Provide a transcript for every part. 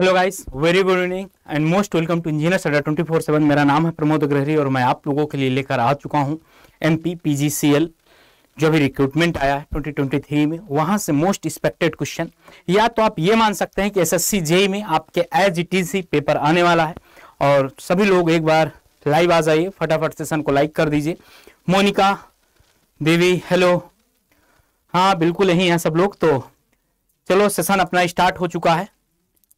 hello guys very good evening and most welcome to engineer Adda twenty four seven मेरा नाम है प्रमोद अग्रहरी और मैं आप लोगों के लिए लेकर आ चुका हूं M P P G C L जो भी रिक्रूटमेंट आया है ट्वेंटी ट्वेंटी थ्री में वहां से मोस्ट एक्सपेक्टेड क्वेश्चन या तो आप ये मान सकते हैं कि एस एस सी जेई में आपके एज इट इज ही पेपर आने वाला है और सभी लोग एक बार लाइव आ जाइए फटाफट सेशन को लाइक कर दीजिए मोनिका देवी हेलो हाँ बिल्कुल यही हैं सब लोग तो चलो सेशन अपना स्टार्ट हो चुका है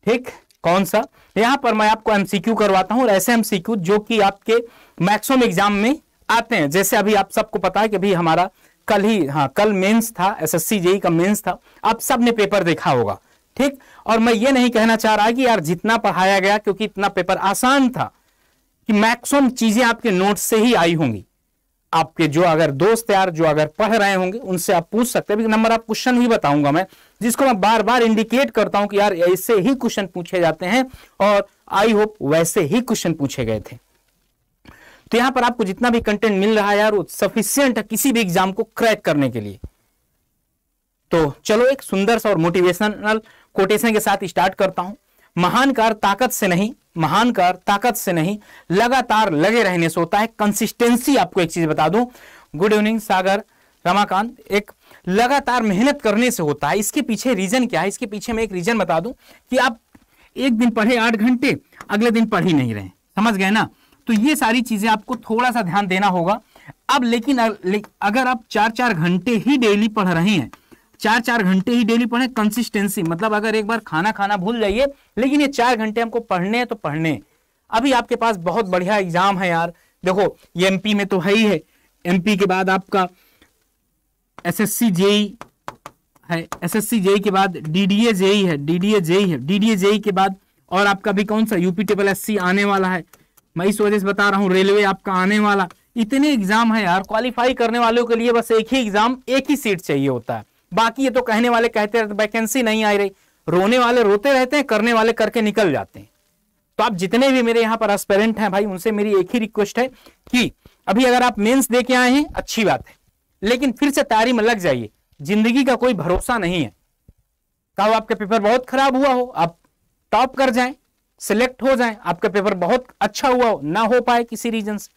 ठीक कौन सा यहां पर मैं आपको एमसीक्यू करवाता हूं ऐसे एमसीक्यू जो कि आपके मैक्सिमम एग्जाम में आते हैं जैसे अभी आप सबको पता है कि भी हमारा कल ही हाँ कल मेंस था एसएससी जेई e का मेंस था आप सब ने पेपर देखा होगा ठीक और मैं ये नहीं कहना चाह रहा कि यार जितना पढ़ाया गया क्योंकि इतना पेपर आसान था कि मैक्सिमम चीजें आपके नोट से ही आई होंगी आपके जो अगर दोस्त यार जो अगर पढ़ रहे होंगे उनसे आप पूछ सकते हैं नंबर आप क्वेश्चन ही बताऊंगा मैं जिसको मैं बार बार इंडिकेट करता हूं कि यार ऐसे ही क्वेश्चन पूछे जाते हैं और आई होप वैसे ही क्वेश्चन पूछे गए थे तो यहां पर आपको जितना भी कंटेंट मिल रहा है यार वो सफिशियंट है किसी भी एग्जाम को क्रैक करने के लिए तो चलो एक सुंदर सा और मोटिवेशनल कोटेशन के साथ स्टार्ट करता हूं महान कार ताकत से नहीं महान कार ताकत से नहीं लगातार लगे रहने से होता है कंसिस्टेंसी आपको एक चीज बता दूं गुड इवनिंग सागर रमाकांत एक लगातार मेहनत करने से होता है इसके पीछे रीजन क्या है इसके पीछे मैं एक रीजन बता दूं कि आप एक दिन पढ़े आठ घंटे अगले दिन पढ़ ही नहीं रहे समझ गए ना तो ये सारी चीजें आपको थोड़ा सा ध्यान देना होगा अब लेकिन अगर आप चार चार घंटे ही डेली पढ़ रहे हैं चार चार घंटे ही डेली पढ़ें कंसिस्टेंसी मतलब अगर एक बार खाना खाना भूल जाइए लेकिन ये चार घंटे हमको पढ़ने हैं तो पढ़ने अभी आपके पास बहुत बढ़िया एग्जाम है यार देखो ये एमपी में तो है ही है एमपी के बाद आपका एसएससी जेई e है एसएससी जेई e के बाद डीडीए जेई e है डीडीए जेई है डीडीए जेई के बाद और आपका भी कौन सा यूपी टेबल एस आने वाला है मैं इस वजह से बता रहा हूँ रेलवे आपका आने वाला इतने एग्जाम है यार क्वालिफाई करने वालों के लिए बस एक ही एग्जाम एक ही सीट चाहिए होता है बाकी ये तो कहने वाले कहते रहते वैकेंसी नहीं आई रही रोने वाले रोते रहते हैं करने वाले करके निकल जाते हैं तो आप जितने भी मेरे यहाँ पर एस्पेरेंट हैं भाई उनसे मेरी एक ही रिक्वेस्ट है कि अभी अगर आप मेंस दे के आए हैं अच्छी बात है लेकिन फिर से तैयारी में लग जाइए जिंदगी का कोई भरोसा नहीं है कहो आपका पेपर बहुत खराब हुआ हो आप टॉप कर जाए सिलेक्ट हो जाए आपका पेपर बहुत अच्छा हुआ हो ना हो पाए किसी रीजन से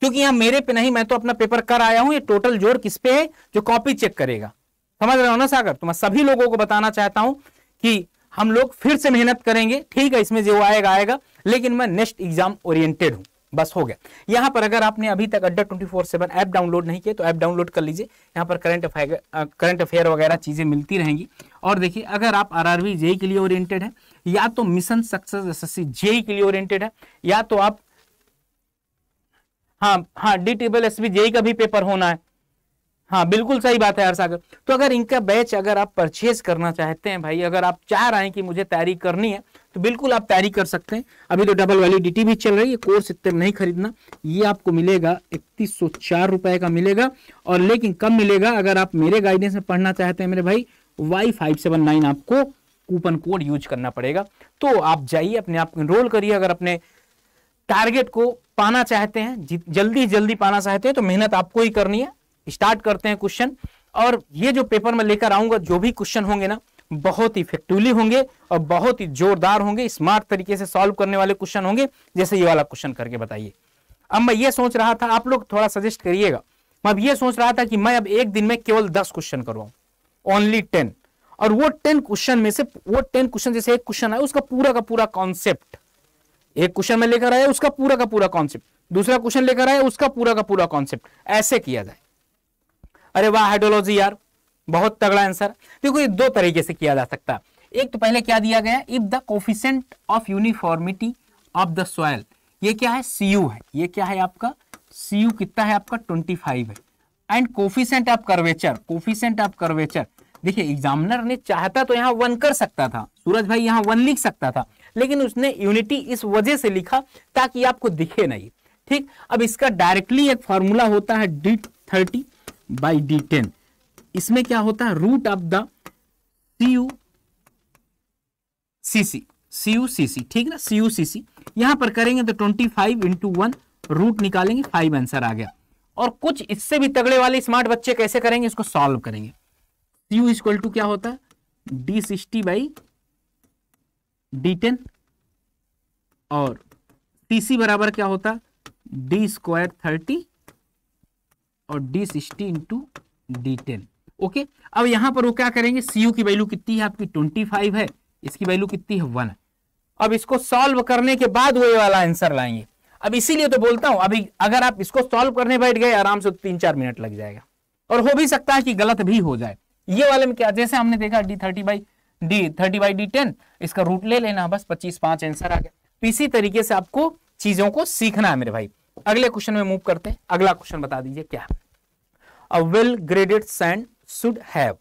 क्योंकि यहां मेरे पे नहीं मैं तो अपना पेपर कर आया हूं ये टोटल जोर किस पे है जो कॉपी चेक करेगा समझ रहे हो ना सागर तो मैं सभी लोगों को बताना चाहता हूं कि हम लोग फिर से मेहनत करेंगे ठीक है इसमें जो आएगा आएगा लेकिन मैं नेक्स्ट एग्जाम ओरिएंटेड हूं बस हो गया यहाँ पर अगर आपने अभी तक Adda twenty four seven app download नहीं किया तो ऐप डाउनलोड कर लीजिए यहाँ पर करंट अफेयर करंट अफेयर वगैरह चीज़ें मिलती रहेंगी और देखिए अगर आप आर आरवी जेई के लिए ओरिएंटेड है या तो mission success S S JE के लिए ओरिएंटेड है या तो आप हाँ हाँ डी टेबल एस जेई का भी पेपर होना है हाँ बिल्कुल सही बात है हरसागर तो अगर इनका बैच अगर आप परचेज करना चाहते हैं भाई अगर आप चाह रहे हैं कि मुझे तैयारी करनी है तो बिल्कुल आप तैयारी कर सकते हैं अभी तो डबल वाली भी चल रही है कोर्स इतने नहीं खरीदना ये आपको मिलेगा इकतीस सौ चार रुपए का मिलेगा और लेकिन कम मिलेगा अगर आप मेरे गाइडेंस में पढ़ना चाहते हैं मेरे भाई वाई फाइव सेवन नाइन आपको कूपन कोड यूज करना पड़ेगा तो आप जाइए अपने आप को इनरोल करिए अगर अपने टारगेट को पाना चाहते हैं जल्दी जल्दी पाना चाहते हैं तो मेहनत आपको ही करनी है स्टार्ट करते हैं क्वेश्चन और ये जो पेपर में लेकर आऊंगा जो भी क्वेश्चन होंगे ना बहुत ही इफेक्टिवली होंगे और बहुत ही जोरदार होंगे स्मार्ट तरीके से सॉल्व करने वाले क्वेश्चन होंगे जैसे ये वाला क्वेश्चन करके बताइए अब मैं ये सोच रहा था आप लोग थोड़ा सजेस्ट करिएगा मैं अब ये सोच रहा था कि मैं अब एक दिन में केवल दस क्वेश्चन करवाऊं ओनली टेन और वो टेन क्वेश्चन में से वो टेन क्वेश्चन जैसे एक क्वेश्चन आया उसका पूरा का पूरा कॉन्सेप्ट एक क्वेश्चन में लेकर आया उसका पूरा का पूरा कॉन्सेप्ट दूसरा क्वेश्चन लेकर आया उसका पूरा का पूरा कॉन्सेप्ट ऐसे किया जाए अरे वाह हाइड्रोलॉजी यार बहुत तगड़ा आंसर देखो ये दो तरीके से किया जा सकता है एक तो पहले क्या दिया गया if the coefficient of uniformity of the soil ये क्या है सी है ये क्या है आपका सी कितना है आपका ट्वेंटी है and coefficient of curvature coefficient of curvature देखिए एग्जामिनर ने चाहता तो यहाँ वन कर सकता था सूरज भाई यहाँ वन लिख सकता था लेकिन उसने यूनिटी इस वजह से लिखा ताकि आपको दिखे नहीं ठीक अब इसका डायरेक्टली एक फॉर्मूला होता है D thirty by D ten इसमें क्या होता है root of the C U C C C U C C ठीक ना सी यू सी सी यहां पर करेंगे तो twenty five into one root निकालेंगे फाइव आंसर आ गया और कुछ इससे भी तगड़े वाले स्मार्ट बच्चे कैसे करेंगे इसको सॉल्व करेंगे सी यू इक्वल टू क्या होता है D sixty by D ten और सी सी बराबर क्या होता है डी स्क्वायर थर्टी और D sixty into D ten okay अब यहां पर वो क्या करेंगे सी की वैल्यू कितनी है आपकी ट्वेंटी फाइव है इसकी वैल्यू कितनी है वन अब इसको सॉल्व करने के बाद वो ये वाला आंसर लाएंगे अब इसीलिए तो बोलता हूं अभी अगर आप इसको सॉल्व करने बैठ गए आराम से तीन चार मिनट लग जाएगा और हो भी सकता है कि गलत भी हो जाए ये वाले में क्या जैसे हमने देखा D thirty by D thirty by D ten इसका रूट ले लेना बस पच्चीस पांच आंसर आ गया तो इसी तरीके से आपको चीजों को सीखना है मेरे भाई अगले क्वेश्चन में मूव करते हैं अगला क्वेश्चन बता दीजिए क्या है a well graded sand should have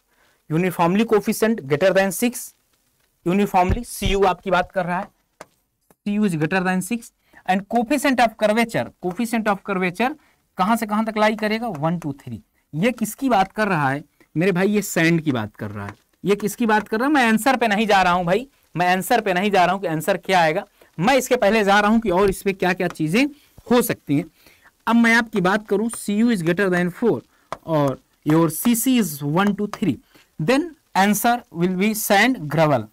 uniformly coefficient greater than 6 uniformly cu आपकी बात कर रहा है cu is greater than 6 and coefficient of curvature coefficient of curvature कहां से कहां तक लाई करेगा 1 2 3 ये किसकी बात कर रहा है मेरे भाई ये सैंड की बात कर रहा है ये किसकी बात कर रहा है मैं आंसर पे नहीं जा रहा हूं भाई मैं आंसर पे नहीं जा रहा हूं कि आंसर क्या आएगा मैं इसके पहले जा रहा हूं कि और इस पर क्या क्या चीजें हो सकती हैं अब मैं आपकी बात करूं C U is greater than four or your CC is 1 to 3 then answer will be sand gravel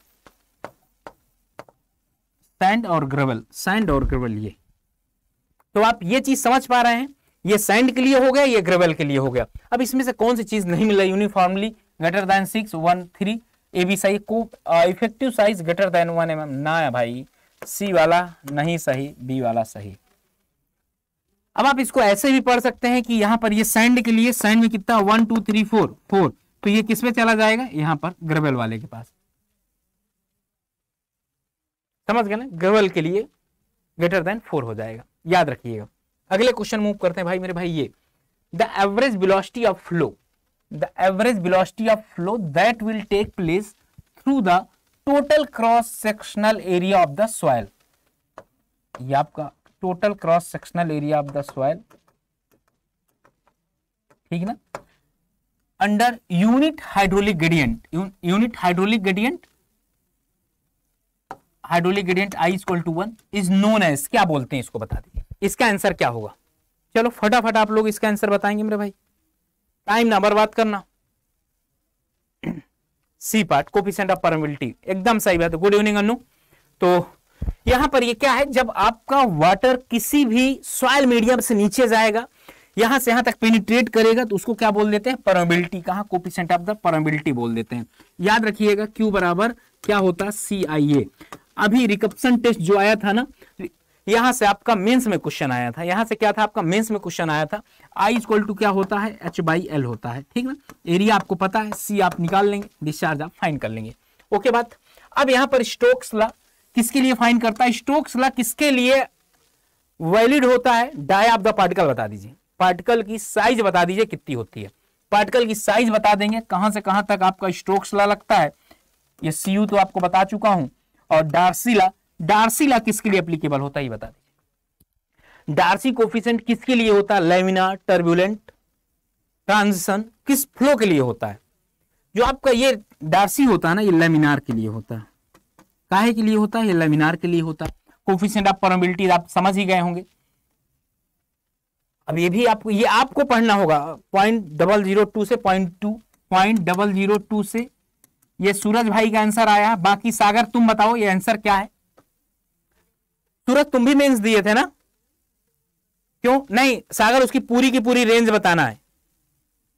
sand और ग्रवल सैंड और ग्रवल ये तो आप ये चीज समझ पा रहे हैं ये सैंड के लिए हो गया ये ग्रवल के लिए हो गया अब इसमें से कौन सी चीज नहीं मिला uniformly greater than six one three A B size को effective size greater than one M ना भाई सी वाला नहीं सही बी वाला सही अब आप इसको ऐसे भी पढ़ सकते हैं कि यहाँ पर ये सैंड के लिए सैंड में कितना one two three four four तो ये किसमें चला जाएगा यहाँ पर ग्रवेल वाले के पास समझ गए ना ग्रेवल के लिए ग्रेटर देन फोर हो जाएगा याद रखिएगा अगले क्वेश्चन मूव करते हैं भाई मेरे भाई ये the average velocity of flow the average velocity of flow that will take place through the total cross sectional area of the soil ये आपका total cross sectional area of the soil ठीक ना under unit hydraulic gradient unit hydraulic gradient hydraulic gradient I equal to one is known as क्या बोलते हैं इसको बता दीजिए इसका आंसर क्या होगा चलो फटाफट आप लोग इसका आंसर बताएंगे मेरे भाई टाइम ना बर्बाद करना C part coefficient of permeability एकदम सही बात है गुड इवनिंग अनु तो यहां पर ये क्या है जब आपका वाटर किसी भी सॉयल मीडियम से नीचे जाएगा यहां से यहां तक पेनिट्रेट करेगा तो उसको क्या बोल देते हैं परमेबिलिटी कहा कोपिसेंट ऑफ द परमेबिलिटी बोल देते हैं याद रखिएगा क्यू बराबर क्या होता सी आई ए अभी रिकप्शन टेस्ट जो आया था ना यहां से आपका मेंस में क्वेश्चन आया था यहां से क्या था आपका मेंस में क्वेश्चन आया था आई इक्वल टू क्या होता है एच बाई एल होता है ठीक ना एरिया आपको पता है सी आप निकाल लेंगे डिस्चार्ज आप फाइन कर लेंगे ओके बात अब यहां पर स्टोक्स ला किसके लिए फाइन करता है स्टोक्स ला किसके लिए वैलिड होता है डाय ऑफ द पार्टिकल बता दीजिए पार्टिकल की साइज बता दीजिए कितनी होती है पार्टिकल की साइज बता देंगे कहां से कहां तक आपका स्टोक्स ला लगता है ये सीयू तो आपको बता चुका हूं और डार्सिला डार्सिला किसके लिए अप्लीकेबल होता है ये बता दीजिए डार्सी कोफिशेंट किसके लिए होता है लेमिना टर्बुलेंट ट्रांजिशन किस फ्लो के लिए होता है जो आपका ये डार्सी होता है ना ये लेमिनार के लिए होता है काहे के लिए होता है लेमिनार के लिए होता है कोफिशियंट ऑफ परमिबिलिटी आप समझ ही गए होंगे अब ये भी आपको ये आपको पढ़ना होगा पॉइंट डबल जीरो टू से point two point double zero two से ये सूरज भाई का आंसर आया बाकी सागर तुम बताओ ये आंसर क्या है सूरज तुम भी मेंस दिए थे ना क्यों नहीं सागर उसकी पूरी की पूरी रेंज बताना है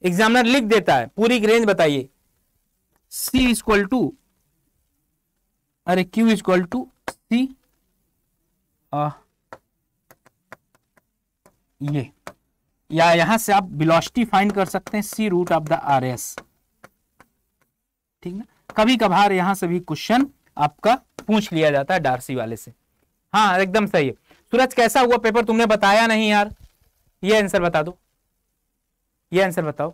एग्जामिनर लिख देता है पूरी रेंज बताइए सी इज इक्वल टू अरे Q is equal to C ये या यहां से आप बिलोस्टी फाइंड कर सकते हैं C root of the R S ठीक ना कभी कभार यहां से भी क्वेश्चन आपका पूछ लिया जाता है डार्सी वाले से हाँ एकदम सही है सूरज कैसा हुआ पेपर तुमने बताया नहीं यार ये आंसर बता दो ये आंसर बताओ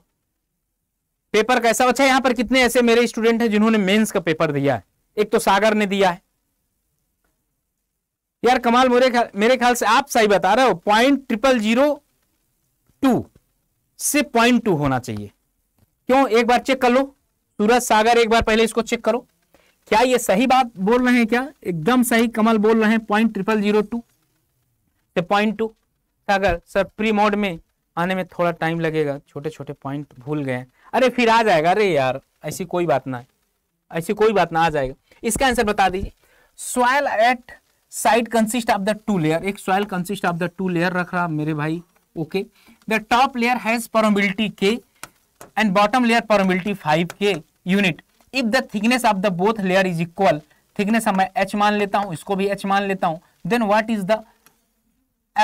पेपर कैसा अच्छा यहां पर कितने ऐसे मेरे स्टूडेंट हैं जिन्होंने मेंस का पेपर दिया है एक तो सागर ने दिया है यार कमाल मेरे ख्याल मेरे ख्याल से आप सही बता रहे हो पॉइंट ट्रिपल जीरो टू से पॉइंट टू होना चाहिए क्यों एक बार चेक कर लो सूरज सागर एक बार पहले इसको चेक करो क्या ये सही बात बोल रहे हैं क्या एकदम सही कमल बोल रहे हैं पॉइंट ट्रिपल जीरो टू से point two Sagar sir pre mode में आने में थोड़ा टाइम लगेगा छोटे छोटे पॉइंट भूल गए अरे फिर आ जाएगा अरे यार ऐसी कोई बात ना ऐसी कोई बात ना आ जाएगा इसका आंसर बता दीजिए soil at site consist of the two layer एक soil consist of the two layer रख रहा मेरे भाई okay the top layer has permeability K and bottom layer permeability five K unit if the thickness of the both layer is equal thickness मैं H मान लेता हूं इसको भी एच मान लेता हूं then what is the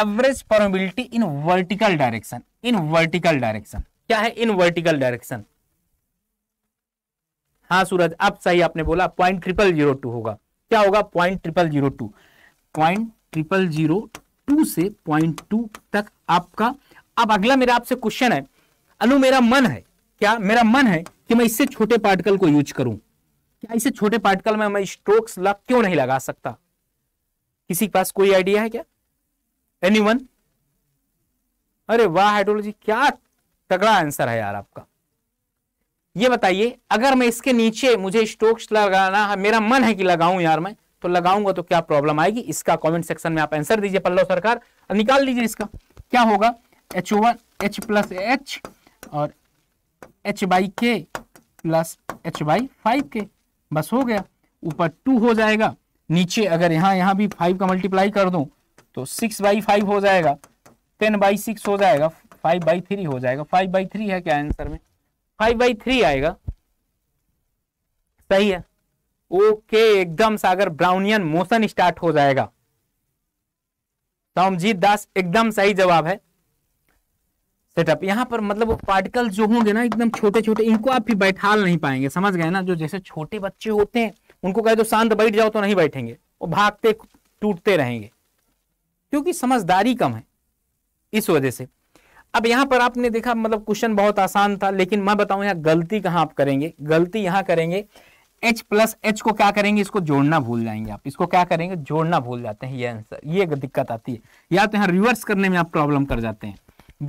average permeability in vertical direction in vertical direction क्या है इन वर्टिकल डायरेक्शन हाँ सूरज अब सही आपने बोला पॉइंट ट्रिपल जीरो टू होगा क्या होगा point triple zero two point triple zero two से पॉइंट टू तक आपका अब अगला मेरा आपसे क्वेश्चन है अनु मेरा मन है क्या मेरा मन है कि मैं इससे छोटे पार्टिकल को यूज करूं क्या इससे छोटे पार्टिकल में मैं स्ट्रोक्स लग क्यों नहीं लगा सकता किसी के पास कोई आइडिया है क्या एनी अरे वाह हाइड्रोलॉजी क्या तगड़ा आंसर है यार आपका ये बताइए अगर मैं इसके नीचे मुझे स्टोक्स लगाना है मेरा मन है कि लगाऊं यार मैं तो लगाऊंगा तो क्या प्रॉब्लम आएगी इसका कमेंट सेक्शन में आप आंसर दीजिए पल्लव सरकार निकाल लीजिए इसका क्या होगा H one H plus H और H by K plus H by five K बस हो गया ऊपर टू हो जाएगा नीचे अगर यहाँ यहाँ भी फाइव का मल्टीप्लाई कर दूँ तो सिक्स बाई फाइव हो जाएगा टेन बाई सिक्स हो जाएगा फाइव बाई थ्री हो जाएगा फाइव बाई थ्री है क्या आंसर में फाइव बाई थ्री आएगा सही है ओके एकदम सागर ब्राउनियन मोशन स्टार्ट हो जाएगा सोमजीत दास एकदम सही जवाब है सेटअप यहाँ पर मतलब वो पार्टिकल जो होंगे ना एकदम छोटे छोटे इनको आप भी बैठा नहीं पाएंगे समझ गए ना जो जैसे छोटे बच्चे होते हैं उनको कहे तो शांत बैठ जाओ तो नहीं बैठेंगे वो भागते टूटते रहेंगे क्योंकि समझदारी कम है इस वजह से अब यहां पर आपने देखा मतलब क्वेश्चन बहुत आसान था लेकिन मैं बताऊं यहां गलती कहां आप करेंगे गलती यहां करेंगे एच प्लस एच को क्या करेंगे इसको जोड़ना भूल जाएंगे आप इसको क्या करेंगे जोड़ना भूल जाते हैं ये आंसर ये दिक्कत आती है या तो यहाँ रिवर्स करने में आप प्रॉब्लम कर जाते हैं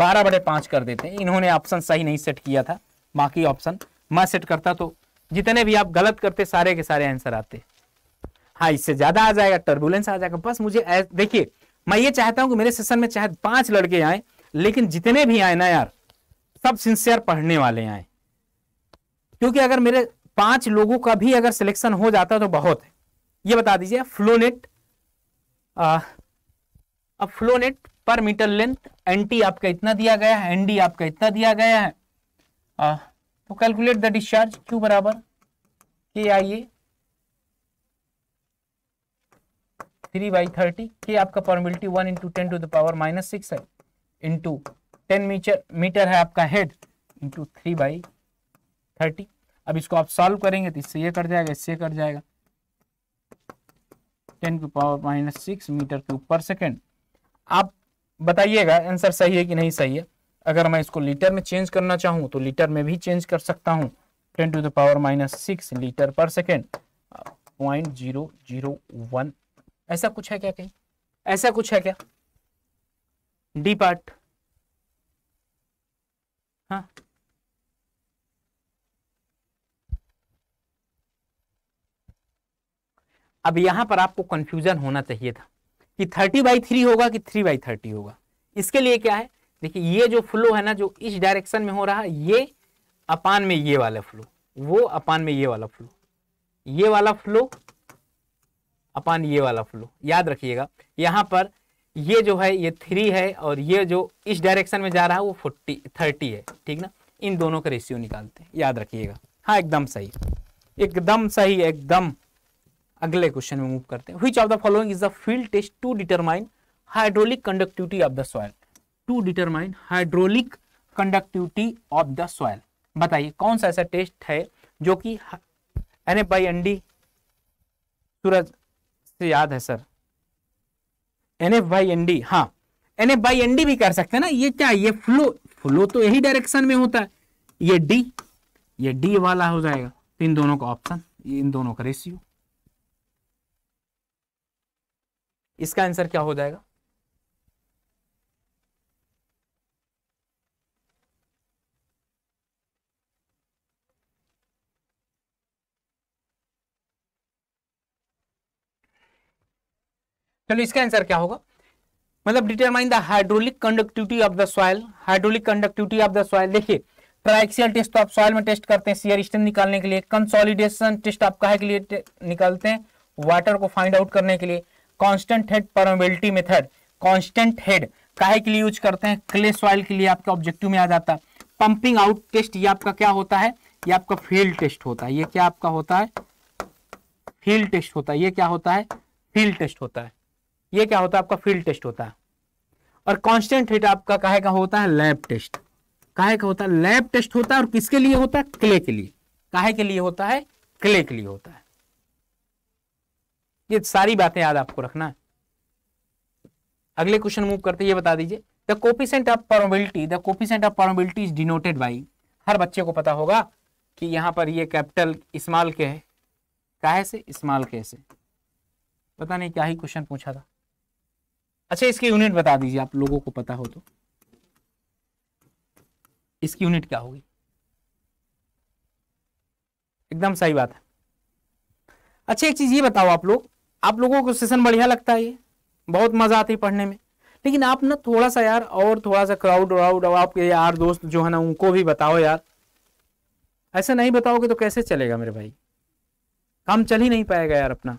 बारह बड़े पांच कर देते हैं इन्होंने ऑप्शन सही नहीं सेट किया था बाकी ऑप्शन मैं सेट करता तो जितने भी आप गलत करते सारे के सारे आंसर आते हाँ इससे ज़्यादा आ जाएगा टर्बुलेंस आ जाएगा बस मुझे देखिए मैं ये चाहता हूं कि मेरे सेशन में चाहे पांच लड़के आए लेकिन जितने भी आए ना यार सब सिंसियर पढ़ने वाले आए क्योंकि अगर मेरे पांच लोगों का भी अगर सिलेक्शन हो जाता तो बहुत है ये बता दीजिए फ्लोनेट अब फ्लोनेट पर मीटर लेंथ एनटी आपका इतना दिया गया है एनडी आपका इतना दिया गया है आ, तो कैलकुलेट द डिस्चार्ज क्यू बराबर के आइए थ्री बाई थर्टी के आपका permeability one into ten to the power minus six है इंटू टेन मीटर मीटर है आपका head into three by thirty अब इसको आप सॉल्व करेंगे तो इससे ये कट जाएगा इससे कट जाएगा ten to power minus six metre cube पर सेकेंड आप बताइएगा आंसर सही है कि नहीं सही है अगर मैं इसको लीटर में चेंज करना चाहूँ तो लीटर में भी चेंज कर सकता हूँ ten to the power minus six litre पर second point zero zero one ऐसा कुछ है क्या कहीं ऐसा कुछ है क्या डी पार्ट हाँ अब यहां पर आपको कंफ्यूजन होना चाहिए था कि थर्टी बाई थ्री होगा कि थ्री बाई थर्टी होगा इसके लिए क्या है देखिए ये जो फ्लो है ना जो इस डायरेक्शन में हो रहा है ये अपान में ये वाला फ्लो वो अपान में ये वाला फ्लो ये वाला फ्लो अपान ये वाला फ्लो याद रखिएगा यहां पर ये जो है ये थ्री है और ये जो इस डायरेक्शन में जा रहा है वो फोर्टी थर्टी है ठीक ना इन दोनों का रेशियो निकालते हैं याद रखिएगा हाँ एकदम सही एकदम सही एकदम अगले क्वेश्चन में मूव करते हैं which of the following is the field test to determine hydraulic conductivity of the soil to determine hydraulic conductivity of the soil बताइए कौन सा ऐसा टेस्ट है जो कि N F by N D Suraj से याद है sir N F by N D हाँ N F by N D भी कर सकते हैं ना ये क्या ये फ्लो फ्लो तो यही डायरेक्शन में होता है ये डी ये डी वाला हो जाएगा तो इन दोनों का ऑप्शन इन दोनों का रेशियो इसका आंसर क्या हो जाएगा चलो इसका आंसर क्या होगा मतलब determine the hydraulic conductivity of the soil hydraulic conductivity of the soil देखिए ट्राइक्सियल टेस्ट तो आप सॉइल में टेस्ट करते हैं सीयर स्ट्रेंथ निकालने के लिए कंसोलिडेशन टेस्ट आप कहा के लिए निकालते हैं वाटर को फाइंड आउट करने के लिए constant head permeability method constant head काहे के लिए यूज करते हैं क्ले सॉइल के लिए आपके ऑब्जेक्टिव में आ जाता है पंपिंग आउट टेस्ट ये आपका क्या होता है ये आपका फील्ड टेस्ट होता है ये क्या आपका होता है फील्ड टेस्ट होता है ये क्या होता है फील्ड टेस्ट होता है ये क्या होता है आपका फील्ड टेस्ट होता है और कॉन्स्टेंट हीट आपका काहे का होता है लैब टेस्ट काहे का होता है लैब टेस्ट होता है और किसके लिए होता है क्ले के लिए काहे के लिए होता है क्ले के लिए होता है ये सारी बातें याद आपको रखना है अगले क्वेश्चन मूव करते ये बता दीजिए the coefficient of permeability the coefficient of permeability is denoted by हर बच्चे को पता होगा कि यहां पर ये कैपिटल स्मॉल के है काहे से स्मॉल के से पता नहीं क्या ही क्वेश्चन पूछा था अच्छा इसकी यूनिट बता दीजिए आप लोगों को पता हो तो इसकी यूनिट क्या होगी एकदम सही बात है अच्छा एक चीज ये बताओ आप लोग आप लोगों को सेशन बढ़िया लगता है ये बहुत मजा आती है पढ़ने में लेकिन आप ना थोड़ा सा यार और थोड़ा सा क्राउड वाउड और आपके यार दोस्त जो है ना उनको भी बताओ यार ऐसा नहीं बताओगे तो कैसे चलेगा मेरे भाई काम चल ही नहीं पाएगा यार अपना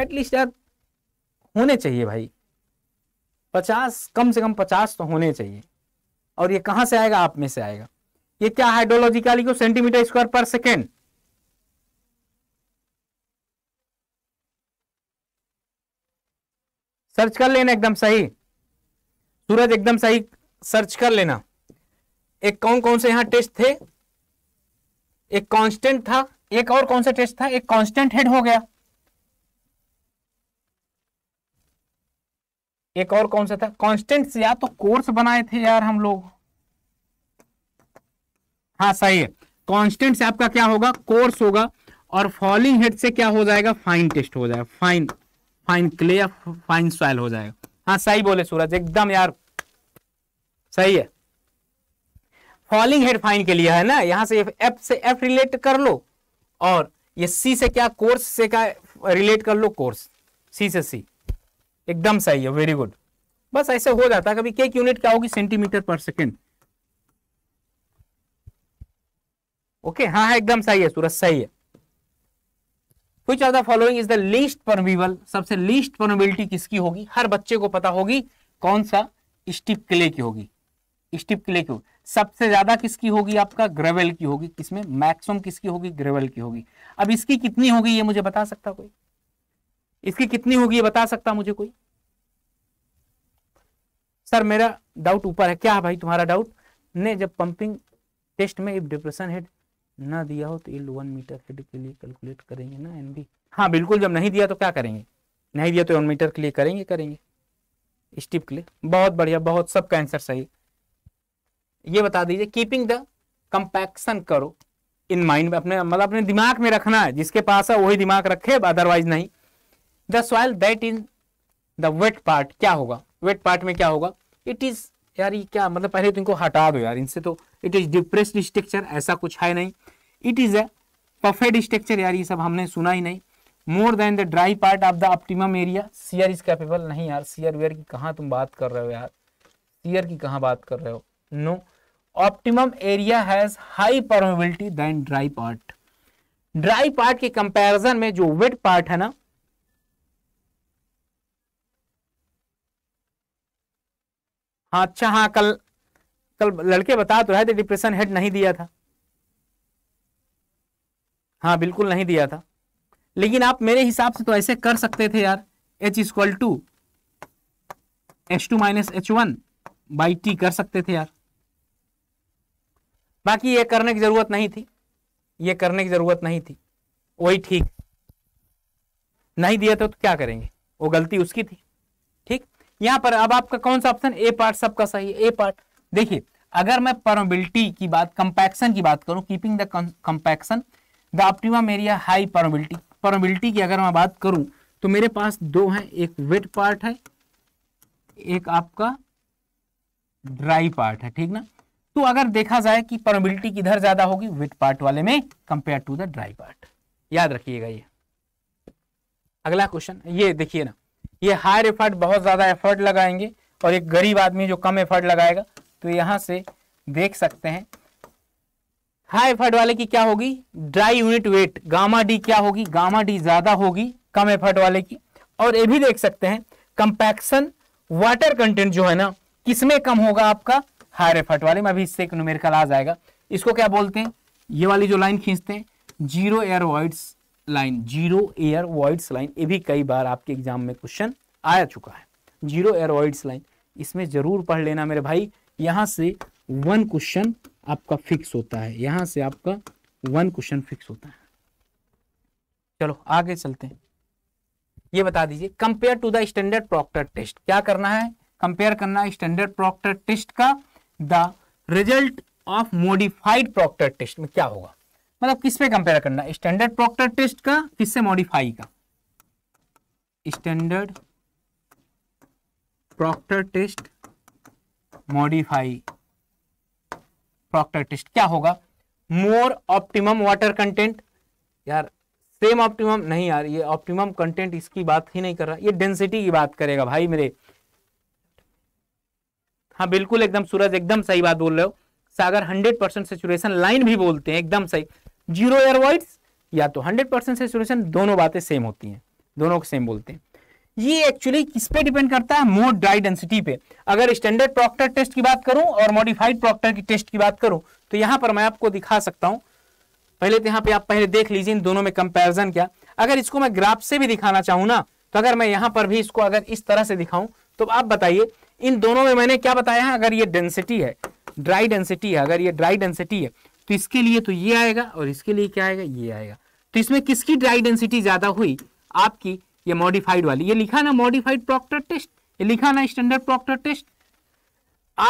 एटलीस्ट यार होने चाहिए भाई पचास कम से कम पचास तो होने चाहिए और ये कहां से आएगा आप में से आएगा ये क्या हाइड्रोलॉजिकली को सेंटीमीटर स्क्वायर पर सेकेंड सर्च कर लेना एकदम सही सूरज एकदम सही सर्च कर लेना एक कौन कौन से यहां टेस्ट थे एक कांस्टेंट था एक और कौन सा टेस्ट था एक कांस्टेंट हेड हो गया एक और कौन सा था कांस्टेंट या तो कोर्स बनाए थे यार हम लोग हाँ सही है कॉन्स्टेंट से आपका क्या होगा कोर्स होगा और फॉलिंग हेड से क्या हो जाएगा फाइन टेस्ट हो जाएगा फाइन फाइन क्ले या फाइन सॉइल हो जाएगा हाँ सही बोले सूरज एकदम यार सही है फॉलिंग हेड फाइन के लिए है ना यहां से एफ से एफ रिलेट कर लो और ये सी से क्या कोर्स से क्या रिलेट कर लो कोर्स सी से सी एकदम सही है वेरी गुड बस ऐसे हो जाता है कभी केक यूनिट क्या होगी सेंटीमीटर पर सेकेंड ओके हाँ हाँ एकदम सही है सूरज सही है which of the following is the least permeable सबसे लीस्ट परमिबिलिटी किसकी होगी हर बच्चे को पता होगी कौन सा स्टिप क्ले की होगी स्टिप क्ले की होगी सबसे ज्यादा किसकी होगी आपका ग्रेवल की होगी किसमें मैक्सिमम किसकी होगी ग्रेवल की होगी अब इसकी कितनी होगी ये मुझे बता सकता कोई इसकी कितनी होगी ये बता सकता मुझे कोई सर मेरा डाउट ऊपर है क्या है भाई तुम्हारा डाउट ने जब पंपिंग टेस्ट में इफ डिप्रेशन हेड ना दिया हो तो इल वन मीटर हेड के लिए कैलकुलेट करेंगे ना एन बी हाँ बिल्कुल जब नहीं दिया तो क्या करेंगे नहीं दिया तो वन मीटर के लिए करेंगे करेंगे स्टिप के लिए बहुत बढ़िया बहुत सबका आंसर सही ये बता दीजिए कीपिंग द कंपैक्शन करो इन माइंड में अपने मतलब अपने दिमाग में रखना है जिसके पास है वही दिमाग रखे अदरवाइज नहीं the soil that is the wet part क्या होगा वेट पार्ट में क्या होगा इट इज यार ये क्या मतलब पहले तो इनको हटा दो यार इनसे तो इट इज डिप्रेस्ड स्ट्रक्चर ऐसा कुछ है नहीं it is a puffed structure यार ये सब हमने सुना ही नहीं more than the dry part of the optimum area shear is capable नहीं यार सीयर वेयर की कहाँ तुम बात कर रहे हो यार सीयर की कहाँ बात कर रहे हो no optimum area has high permeability than dry part dry part के कंपैरिजन में जो वेट पार्ट है ना हाँ अच्छा हाँ कल कल लड़के बता तो रहे थे डिप्रेशन हेड नहीं दिया था हाँ बिल्कुल नहीं दिया था लेकिन आप मेरे हिसाब से तो ऐसे कर सकते थे यार H equal to H two minus H one by T कर सकते थे यार बाकी ये करने की जरूरत नहीं थी ये करने की जरूरत नहीं थी वही ठीक नहीं दिया था तो क्या करेंगे वो गलती उसकी थी यहाँ पर अब आपका कौन सा ऑप्शन ए पार्ट सबका सही है ए पार्ट देखिए अगर मैं परमोबिलिटी की बात कंपैक्शन की बात करूं keeping the compaction the optimum area high permeability permeability की अगर मैं बात करूं तो मेरे पास दो हैं एक वेट पार्ट है एक आपका ड्राई पार्ट है ठीक ना तो अगर देखा जाए कि परमोबिलिटी किधर ज्यादा होगी वेट पार्ट वाले में compare to the dry part याद रखिएगा ये अगला क्वेश्चन ये देखिए ना ये हायर एफर्ट बहुत ज़्यादा एफर्ट लगाएंगे और एक गरीब आदमी जो कम एफर्ट लगाएगा तो यहां से देख सकते हैं हाई एफर्ट वाले की क्या होगी dry unit weight gamma D क्या होगी गामा डी ज़्यादा होगी कम एफर्ट वाले की और ये भी देख सकते हैं कंपैक्शन वाटर कंटेंट जो है ना किसमें कम होगा आपका हायर एफर्ट वाले में अभी इससे एक न्यूमेरिकल आ जाएगा इसको क्या बोलते हैं ये वाली जो लाइन खींचते हैं zero air voids line zero air voids line ये भी कई बार आपके एग्जाम में क्वेश्चन आया चुका है जीरो एयर वॉइड्स लाइन इसमें ज़रूर पढ़ लेना मेरे भाई यहाँ से वन क्वेश्चन आपका फिक्स होता है यहाँ से आपका वन क्वेश्चन फिक्स होता है चलो आगे चलते हैं ये बता दीजिए compare to the standard Proctor test क्या करना है कंपेयर करना है स्टैंडर्ड प्रॉक्टर टेस्ट का the result of modified Proctor test में क्या होगा मतलब किस पे कंपेयर करना स्टैंडर्ड प्रोक्टर टेस्ट का किससे मॉडिफाई का standard Proctor test modify Proctor test क्या होगा मोर ऑप्टिमम वाटर कंटेंट यार सेम ऑप्टिमम नहीं यार ये ऑप्टिमम कंटेंट इसकी बात ही नहीं कर रहा ये डेंसिटी की बात करेगा भाई मेरे हाँ बिल्कुल एकदम सूरज एकदम सही बात बोल रहे हो सागर 100 परसेंट सेचुरेशन लाइन भी बोलते हैं एकदम सही जीरो एयरवॉइड्स या तो हंड्रेड परसेंट सेचुरेशन दोनों बातें सेम होती हैं दोनों को सेम बोलते हैं ये एक्चुअली किस पे डिपेंड करता है मोर ड्राई डेंसिटी पे अगर स्टैंडर्ड प्रॉक्टर टेस्ट की बात करूं और मॉडिफाइड प्रॉक्टर की टेस्ट की बात करूं तो यहां पर मैं आपको दिखा सकता हूं पहले तो यहां पे आप पहले देख लीजिए इन दोनों में कंपैरिजन क्या अगर इसको मैं ग्राफ से भी दिखाना चाहूं ना तो अगर मैं यहां पर भी इसको अगर इस तरह से दिखाऊं तो आप बताइए इन दोनों में मैंने क्या बताया अगर ये डेंसिटी है ड्राई डेंसिटी है अगर ये ड्राई डेंसिटी है तो इसके लिए तो ये आएगा और इसके लिए क्या आएगा ये आएगा तो इसमें किसकी ड्राई डेंसिटी ज़्यादा हुई आपकी ये मॉडिफाइड वाली ये लिखा ना मॉडिफाइड प्रॉक्टर टेस्ट ये लिखा ना स्टैंडर्ड प्रॉक्टर टेस्ट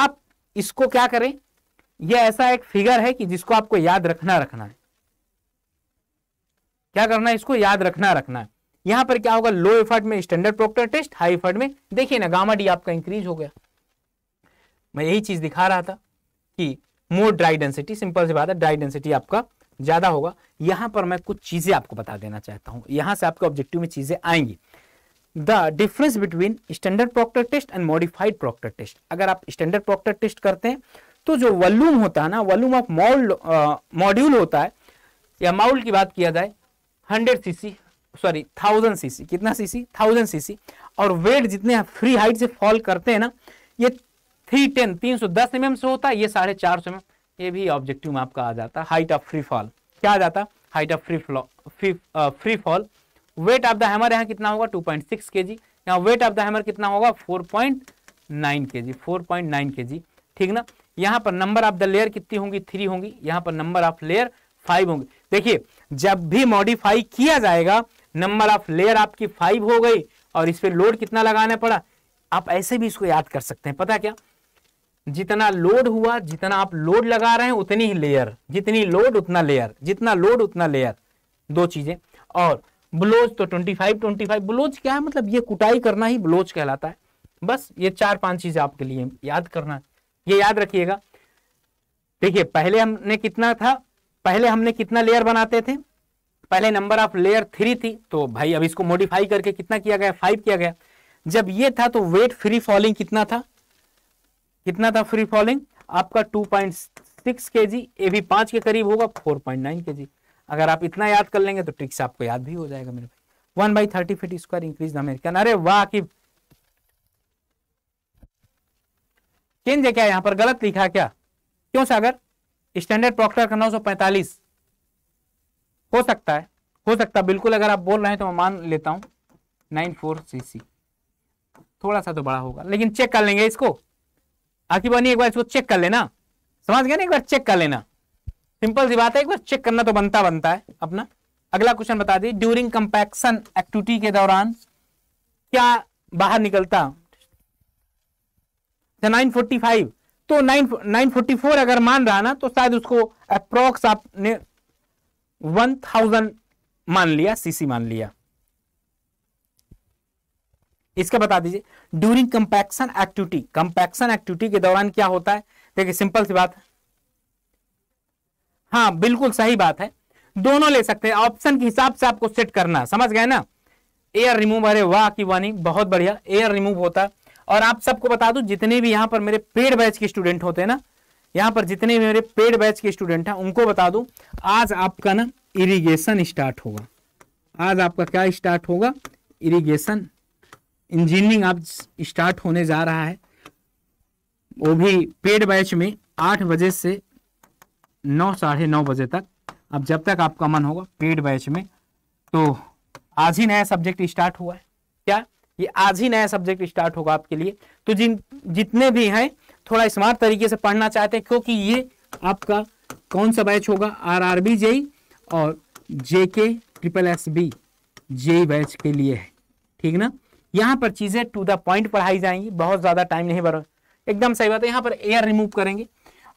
आप इसको क्या करें ये ऐसा एक फिगर है कि जिसको आपको याद रखना रखना है क्या करना है इसको याद रखना रखना है यहां पर क्या होगा लो एफर्ट में standard Proctor test high effort में देखिए ना गामा डी आपका इंक्रीज हो गया मैं यही चीज दिखा रहा था कि मोर ड्राई डेंसिटी सिंपल सी बात है ड्राई डेंसिटी आपका ज़्यादा होगा यहां पर मैं कुछ चीज़ें आपको बता देना चाहता हूँ यहाँ से आपके ऑब्जेक्टिव में चीज़ें आएंगी the difference between standard Proctor test and modified Proctor test अगर आप स्टैंडर्ड प्रोक्टर टेस्ट करते हैं तो जो वॉल्यूम होता है ना वॉल्यूम ऑफ मॉल मॉड्यूल होता है या माउल की बात किया जाए hundred cc sorry thousand cc कितना सीसी थाउजेंड सीसी और वेट जितने फ्री हाइट से फॉल करते हैं ना ये थ्री टेन तीन सौ दस एम से होता है ये साढ़े चार सौ एम ये भी ऑब्जेक्टिव माप का आ जाता है हाइट ऑफ फ्री फॉल क्या आ जाता है height of free flow free fall weight of the hammer यहाँ कितना होगा टू पॉइंट सिक्स के जी यहाँ वेट ऑफ द हैमर कितना होगा फोर पॉइंट नाइन के जी फोर पॉइंट नाइन के जी ठीक ना यहाँ पर नंबर ऑफ द लेयर कितनी होंगी थ्री होंगी यहाँ पर नंबर ऑफ लेयर फाइव होंगी देखिए जब भी मॉडिफाई किया जाएगा नंबर ऑफ लेयर आपकी फाइव हो गई और इस पर लोड कितना लगाना पड़ा आप ऐसे भी इसको याद कर सकते हैं पता क्या जितना लोड हुआ जितना आप लोड लगा रहे हैं उतनी ही लेयर जितनी लोड उतना लेयर जितना लोड उतना लेयर दो चीजें और ब्लोज तो 25 25 ब्लोज क्या है मतलब ये कुटाई करना ही ब्लोज कहलाता है बस ये चार पांच चीजें आपके लिए याद करना है ये याद रखिएगा देखिए पहले हमने कितना था पहले हमने कितना लेयर बनाते थे पहले नंबर ऑफ लेयर थ्री थी तो भाई अब इसको मॉडिफाई करके कितना किया गया फाइव किया गया जब ये था तो वेट फ्री फॉलिंग कितना था कितना था फ्री फॉलिंग आपका 2.6 पॉइंट सिक्स के जी ए भी पांच के करीब होगा 4.9 पॉइंट अगर आप इतना याद कर लेंगे तो ट्रिक्स आपको याद भी हो जाएगा मेरे भाई one by thirty feet square increase American अरे वाह की है क्या यहाँ पर गलत लिखा क्या क्यों सागर स्टैंडर्ड प्रॉक्टर का पैंतालीस हो सकता है हो सकता है बिल्कुल अगर आप बोल रहे हैं तो मैं मान लेता हूं नाइन फोर सी सी थोड़ा सा तो बड़ा होगा लेकिन चेक कर लेंगे इसको बनी एक बार इसको चेक कर लेना समझ गया ना एक बार चेक कर लेना सिंपल सी बात है एक बार चेक करना तो बनता बनता है अपना अगला क्वेश्चन बता दी ड्यूरिंग कंपैक्शन एक्टिविटी के दौरान क्या बाहर निकलता नाइन फोर्टी फाइव तो नाइन नाइन फोर्टी फोर अगर मान रहा ना तो शायद उसको अप्रोक्स आपने वन थाउजेंड मान लिया सीसी मान लिया इसका बता दीजिए during compaction activity compaction activity के दौरान क्या होता है देखिए सिंपल सी बात है हाँ बिल्कुल सही बात है दोनों ले सकते हैं ऑप्शन के हिसाब से आपको सेट करना समझ गए ना एयर रिमूव अरे वाह की वानी बहुत बढ़िया एयर रिमूव होता है और आप सबको बता दू जितने भी यहाँ पर मेरे पेड बैच के स्टूडेंट होते हैं ना यहाँ पर जितने भी मेरे पेड बैच के स्टूडेंट हैं उनको बता दू आज आपका ना इरीगेशन स्टार्ट होगा आज आपका क्या स्टार्ट होगा इरीगेशन इंजीनियरिंग अब स्टार्ट होने जा रहा है वो भी पेड बैच में आठ बजे से नौ साढ़े नौ बजे तक अब जब तक आपका मन होगा पेड बैच में तो आज ही नया सब्जेक्ट स्टार्ट हुआ है क्या ये आज ही नया सब्जेक्ट स्टार्ट होगा आपके लिए तो जिन जितने भी हैं थोड़ा स्मार्ट तरीके से पढ़ना चाहते हैं क्योंकि ये आपका कौन सा बैच होगा आर आर बी जेई और J K triple S B JE batch के लिए है ठीक ना यहाँ पर चीज़ें टू द पॉइंट पढ़ाई जाएंगी बहुत ज़्यादा टाइम नहीं भरो एकदम सही बात है यहाँ पर एयर रिमूव करेंगे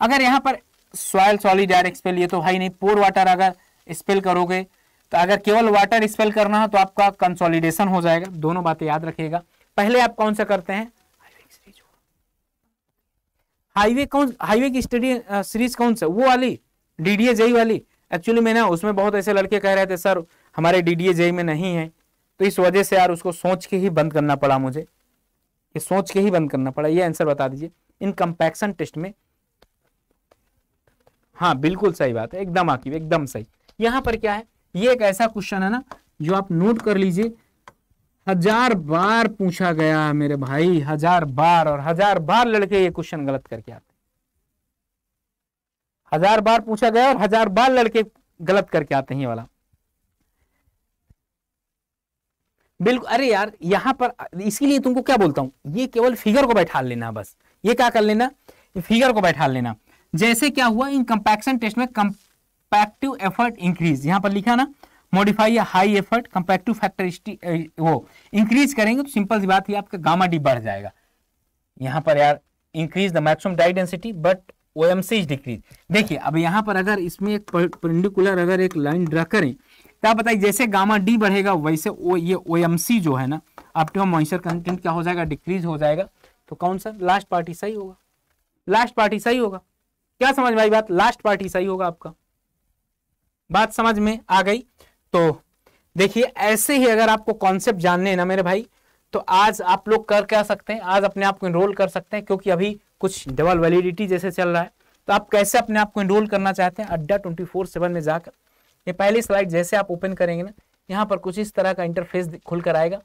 अगर यहाँ पर सॉयल सॉलिड एयर एक्सपेल ये तो भाई नहीं पोर वाटर अगर स्पेल करोगे तो अगर केवल वाटर स्पेल करना हो तो आपका कंसोलिडेशन हो जाएगा दोनों बातें याद रखिएगा पहले आप कौन सा करते हैं हाईवे कौन हाईवे की स्टडी सीरीज कौन सा वो वाली डी डी वाली एक्चुअली मैंने उसमें बहुत ऐसे लड़के कह रहे थे सर हमारे डी डी में नहीं है तो इस वजह से यार उसको सोच के ही बंद करना पड़ा मुझे कि सोच के ही बंद करना पड़ा ये आंसर बता दीजिए इन कंपैक्शन टेस्ट में हाँ बिल्कुल सही बात है एकदम आकी एकदम सही यहां पर क्या है ये एक ऐसा क्वेश्चन है ना जो आप नोट कर लीजिए हजार बार पूछा गया है मेरे भाई हजार बार और हजार बार लड़के ये क्वेश्चन गलत करके आते हजार बार पूछा गया और हजार बार लड़के गलत करके आते हैं ये वाला बिल्कुल अरे यार यहाँ पर इसीलिए तुमको क्या बोलता हूँ ये केवल फिगर को बैठा लेना बस ये क्या कर लेना फिगर को बैठा लेना जैसे क्या हुआ इन कंपैक्शन टेस्ट में कंपैक्टिव एफर्ट इंक्रीज यहाँ पर लिखा ना मॉडिफाई या हाई एफर्ट कंपैक्टिव फैक्टर वो इंक्रीज करेंगे तो सिंपल सी बात आपका गामा डी बढ़ जाएगा यहाँ पर यार increase the maximum dry density but O M C decrease देखिए अब यहाँ पर अगर इसमें एक परपेंडिकुलर अगर एक लाइन ड्रा करें क्या तो बताइए जैसे गामा डी बढ़ेगा वैसे ओ ये ओ जो है ना आपके वहाँ मॉइस्चर कंटेंट क्या हो जाएगा डिक्रीज हो जाएगा तो कौन सा लास्ट पार्टी सही होगा लास्ट पार्टी सही होगा क्या समझ में आई बात लास्ट पार्टी सही होगा आपका बात समझ में आ गई तो देखिए ऐसे ही अगर आपको कॉन्सेप्ट जानने हैं ना मेरे भाई तो आज आप लोग कर क्या सकते हैं आज अपने आप को इनरोल कर सकते हैं क्योंकि अभी कुछ डबल वैलिडिटी जैसे चल रहा है तो आप कैसे अपने आप को इनरोल करना चाहते हैं अड्डा ट्वेंटी फोर सेवन में जाकर ये पहली स्लाइड जैसे आप ओपन करेंगे ना यहाँ पर कुछ इस तरह का इंटरफेस खुलकर आएगा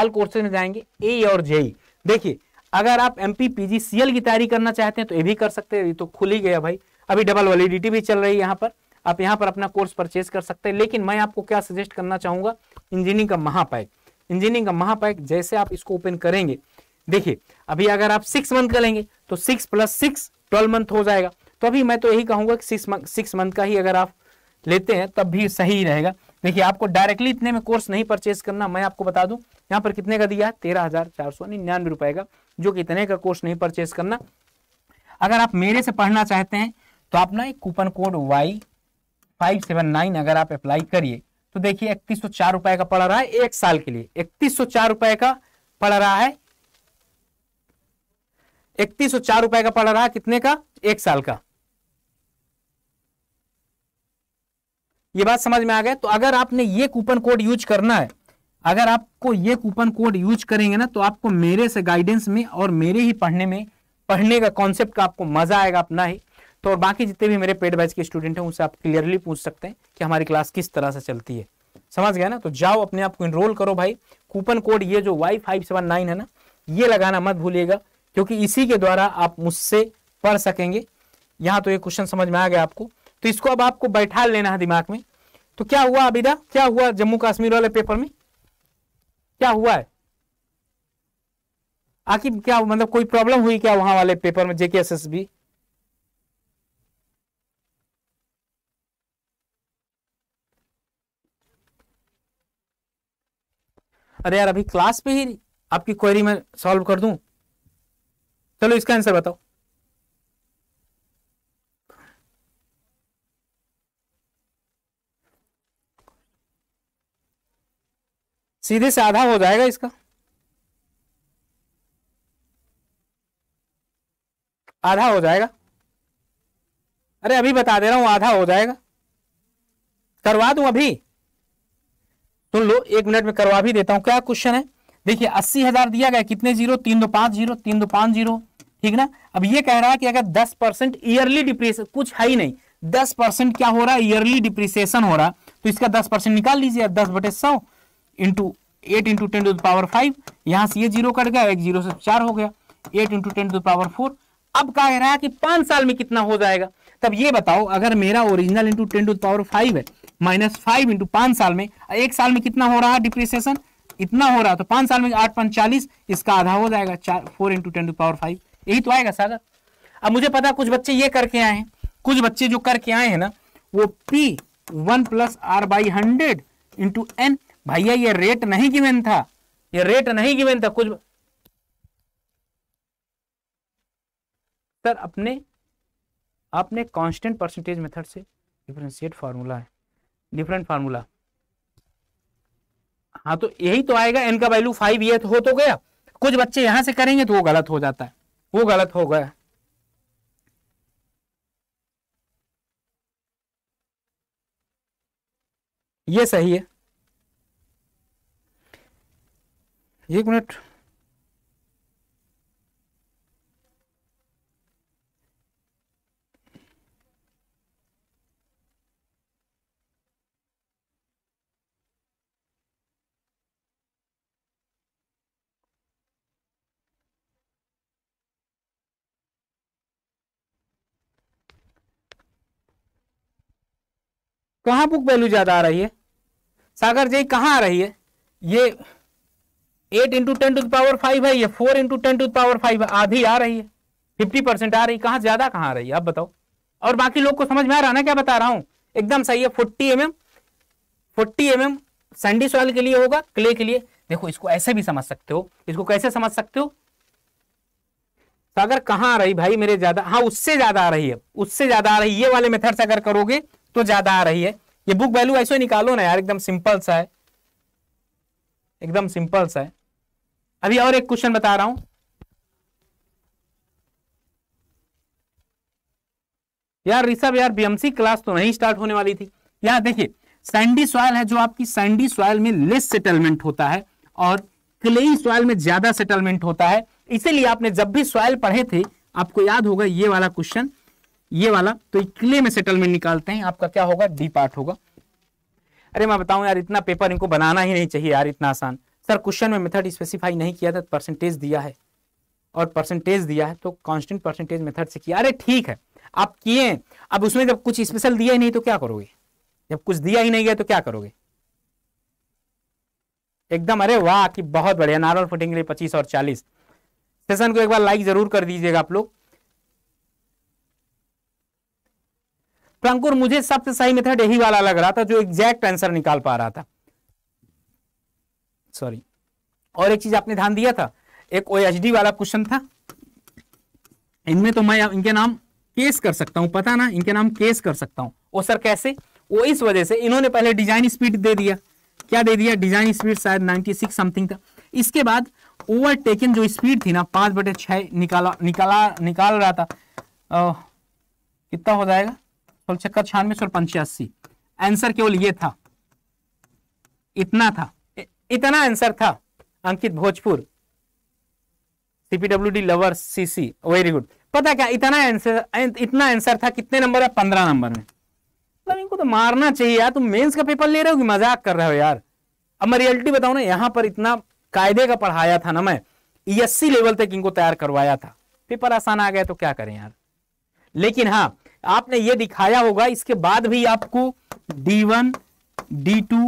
आल कोर्सेज में जाएंगे ए और जेई देखिए अगर आप M P P G C L की तैयारी करना चाहते हैं तो ये भी कर सकते हैं ये तो खुल ही गया भाई अभी डबल वैलिडिटी भी चल रही है यहाँ पर आप यहाँ पर अपना कोर्स परचेज कर सकते हैं लेकिन मैं आपको क्या सजेस्ट करना चाहूंगा इंजीनियरिंग का महापैक इंजीनियरिंग का महापैक जैसे आप इसको ओपन करेंगे देखिए अभी अगर आप सिक्स मंथ का लेंगे तो six plus six twelve month हो जाएगा तो अभी मैं तो यही कहूंगा कि सिक्स मंथ का ही अगर आप लेते हैं तब भी सही रहेगा देखिए आपको डायरेक्टली इतने में कोर्स नहीं परचेस करना मैं आपको बता दूं यहाँ पर कितने का दिया है तेरह हजार चार सौ निन्यानवे रुपए का जो कि इतने का कोर्स नहीं परचेस करना अगर आप मेरे से पढ़ना चाहते हैं तो आप ना एक coupon code Y five seven nine अगर आप अप्लाई करिए तो देखिए इकतीस सौ चार रुपए का पड़ रहा है एक साल के लिए इकतीस सौ चार रुपए का पड़ रहा है इकतीस सौ चार रुपए का पड़ रहा है कितने का एक साल का ये बात समझ में आ गया तो अगर आपने ये कूपन कोड यूज करना है अगर आपको ये कूपन कोड यूज करेंगे ना तो आपको मेरे से गाइडेंस में और मेरे ही पढ़ने में पढ़ने का कॉन्सेप्ट का आपको मजा आएगा अपना ही तो और बाकी जितने भी मेरे पेड बैच के स्टूडेंट हैं उनसे आप क्लियरली पूछ सकते हैं कि हमारी क्लास किस तरह से चलती है समझ गया ना तो जाओ अपने आप को इनरोल करो भाई कूपन कोड ये जो वाई फाइव सेवन नाइन है ना ये लगाना मत भूलिएगा क्योंकि इसी के द्वारा आप मुझसे पढ़ सकेंगे यहाँ तो ये क्वेश्चन समझ में आ गया आपको तो इसको अब आपको बैठा लेना है दिमाग में तो क्या हुआ अबिदा क्या हुआ जम्मू कश्मीर वाले पेपर में क्या हुआ है आखिर क्या मतलब कोई प्रॉब्लम हुई क्या वहां वाले पेपर में जेके एस एस बी अरे यार अभी क्लास पे ही आपकी क्वेरी में सॉल्व कर दूं चलो इसका आंसर बताओ सीधे से आधा हो जाएगा इसका आधा हो जाएगा अरे अभी बता दे रहा हूं आधा हो जाएगा करवा दू अभी सुन लो एक मिनट में करवा भी देता हूं क्या क्वेश्चन है देखिए अस्सी हजार दिया गया कितने जीरो तीन दो पांच जीरो तीन दो पांच जीरो ठीक ना अब ये कह रहा है कि अगर दस परसेंट ईयरली डिप्रेशन कुछ है ही नहीं दस परसेंट क्या हो रहा है ईयरली डिप्रिसिएशन हो रहा तो इसका दस परसेंट निकाल लीजिए दस बटे सौ into eight into ten to the power five यहां से ये जीरो कट गया एक जीरो से चार हो गया eight into ten to the power four अब कह रहा है कि पांच साल में कितना हो जाएगा तब ये बताओ अगर मेरा original into ten to power five है माइनस फाइव इंटू पांच साल में एक साल में कितना हो रहा है डिप्रिसिएशन इतना हो रहा है तो पांच साल में आठ पाँच चालीस इसका आधा हो जाएगा चार four into ten to power five यही तो आएगा सागर अब मुझे पता कुछ बच्चे ये करके आए हैं कुछ बच्चे जो करके आए हैं ना वो P one plus R by hundred into N भैया ये रेट नहीं गिवेन था ये रेट नहीं गिवेन था कुछ सर अपने आपने कांस्टेंट परसेंटेज मेथड से डिफरेंशिएट फार्मूला है डिफरेंट फार्मूला हाँ तो यही तो आएगा एन का वैल्यू फाइव ये हो तो गया कुछ बच्चे यहां से करेंगे तो वो गलत हो जाता है वो गलत हो गया ये सही है एक मिनट कहां बुक वैल्यू ज्यादा आ रही है सागर जी कहां आ रही है ये eight into ten to power five है ये four into ten to power five आधी आ रही है फिफ्टी परसेंट आ रही कहाँ ज्यादा कहाँ आ रही है आप बताओ और बाकी लोग को समझ में आ रहा ना क्या बता रहा हूँ एकदम सही है forty M M forty M M sandy soil के लिए होगा क्ले के लिए देखो इसको ऐसे भी समझ सकते हो इसको कैसे समझ सकते हो तो अगर कहां आ रही भाई मेरे ज्यादा हाँ उससे ज्यादा आ रही है उससे ज्यादा आ रही है ये वाले मेथड से अगर करोगे तो ज्यादा आ रही है ये बुक वैल्यू ऐसे निकालो ना यार एकदम सिंपल सा है एकदम सिंपल सा है अभी और एक क्वेश्चन बता रहा हूं यार ऋषभ यार बीएमसी क्लास तो नहीं स्टार्ट होने वाली थी यार देखिए सैंडी सॉयल है जो आपकी सैंडी सॉयल में लेस सेटलमेंट होता है और क्लेई सॉयल में ज्यादा सेटलमेंट होता है इसीलिए आपने जब भी सॉयल पढ़े थे आपको याद होगा ये वाला क्वेश्चन ये वाला तो क्ले में सेटलमेंट निकालते हैं आपका क्या होगा डी पार्ट होगा अरे मैं बताऊं यार इतना पेपर इनको बनाना ही नहीं चाहिए यार इतना आसान सर क्वेश्चन में मेथड स्पेसिफाई नहीं किया था परसेंटेज तो दिया है और परसेंटेज दिया है तो कांस्टेंट परसेंटेज मेथड से किया अरे ठीक है आप किए अब उसमें जब कुछ स्पेशल दिया ही नहीं तो क्या करोगे जब कुछ दिया ही नहीं गया तो क्या करोगे एकदम अरे वाह कि बहुत बढ़िया नार्मल फुटिंग के लिए पच्चीस और चालीस सेशन को एक बार लाइक जरूर कर दीजिएगा आप लोग प्रंकुर तो मुझे सबसे सही मेथड यही वाला लग रहा था जो एग्जैक्ट आंसर निकाल पा रहा था सॉरी और एक चीज आपने ध्यान दिया था एक ओ वाला क्वेश्चन था इनमें तो मैं इनके नाम केस कर सकता हूं पता ना इनके नाम केस कर सकता हूं वो सर कैसे वो इस वजह से इन्होंने पहले डिजाइन स्पीड दे दिया क्या दे दिया डिजाइन स्पीड शायद 96 समथिंग था इसके बाद ओवरटेकिंग जो स्पीड थी ना पांच बटे छह निकाला निकाला निकाल रहा था कितना हो जाएगा सोलह छियानवे सौ पंचासी आंसर केवल ये था इतना था इतना आंसर था Ankit Bhojpur CPW D lover CC very good पता क्या इतना आंसर इतना आंसर था कितने नंबर है पंद्रह नंबर में मतलब इनको तो मारना चाहिए यार तुम मेंस का पेपर ले रहे हो कि मजाक कर रहे हो यार अब मैं रियलिटी बताऊ ना यहाँ पर इतना कायदे का पढ़ाया था ना मैं ईएससी e लेवल तक इनको तैयार करवाया था पेपर आसान आ गया तो क्या करें यार लेकिन हाँ आपने ये दिखाया होगा इसके बाद भी आपको D one D two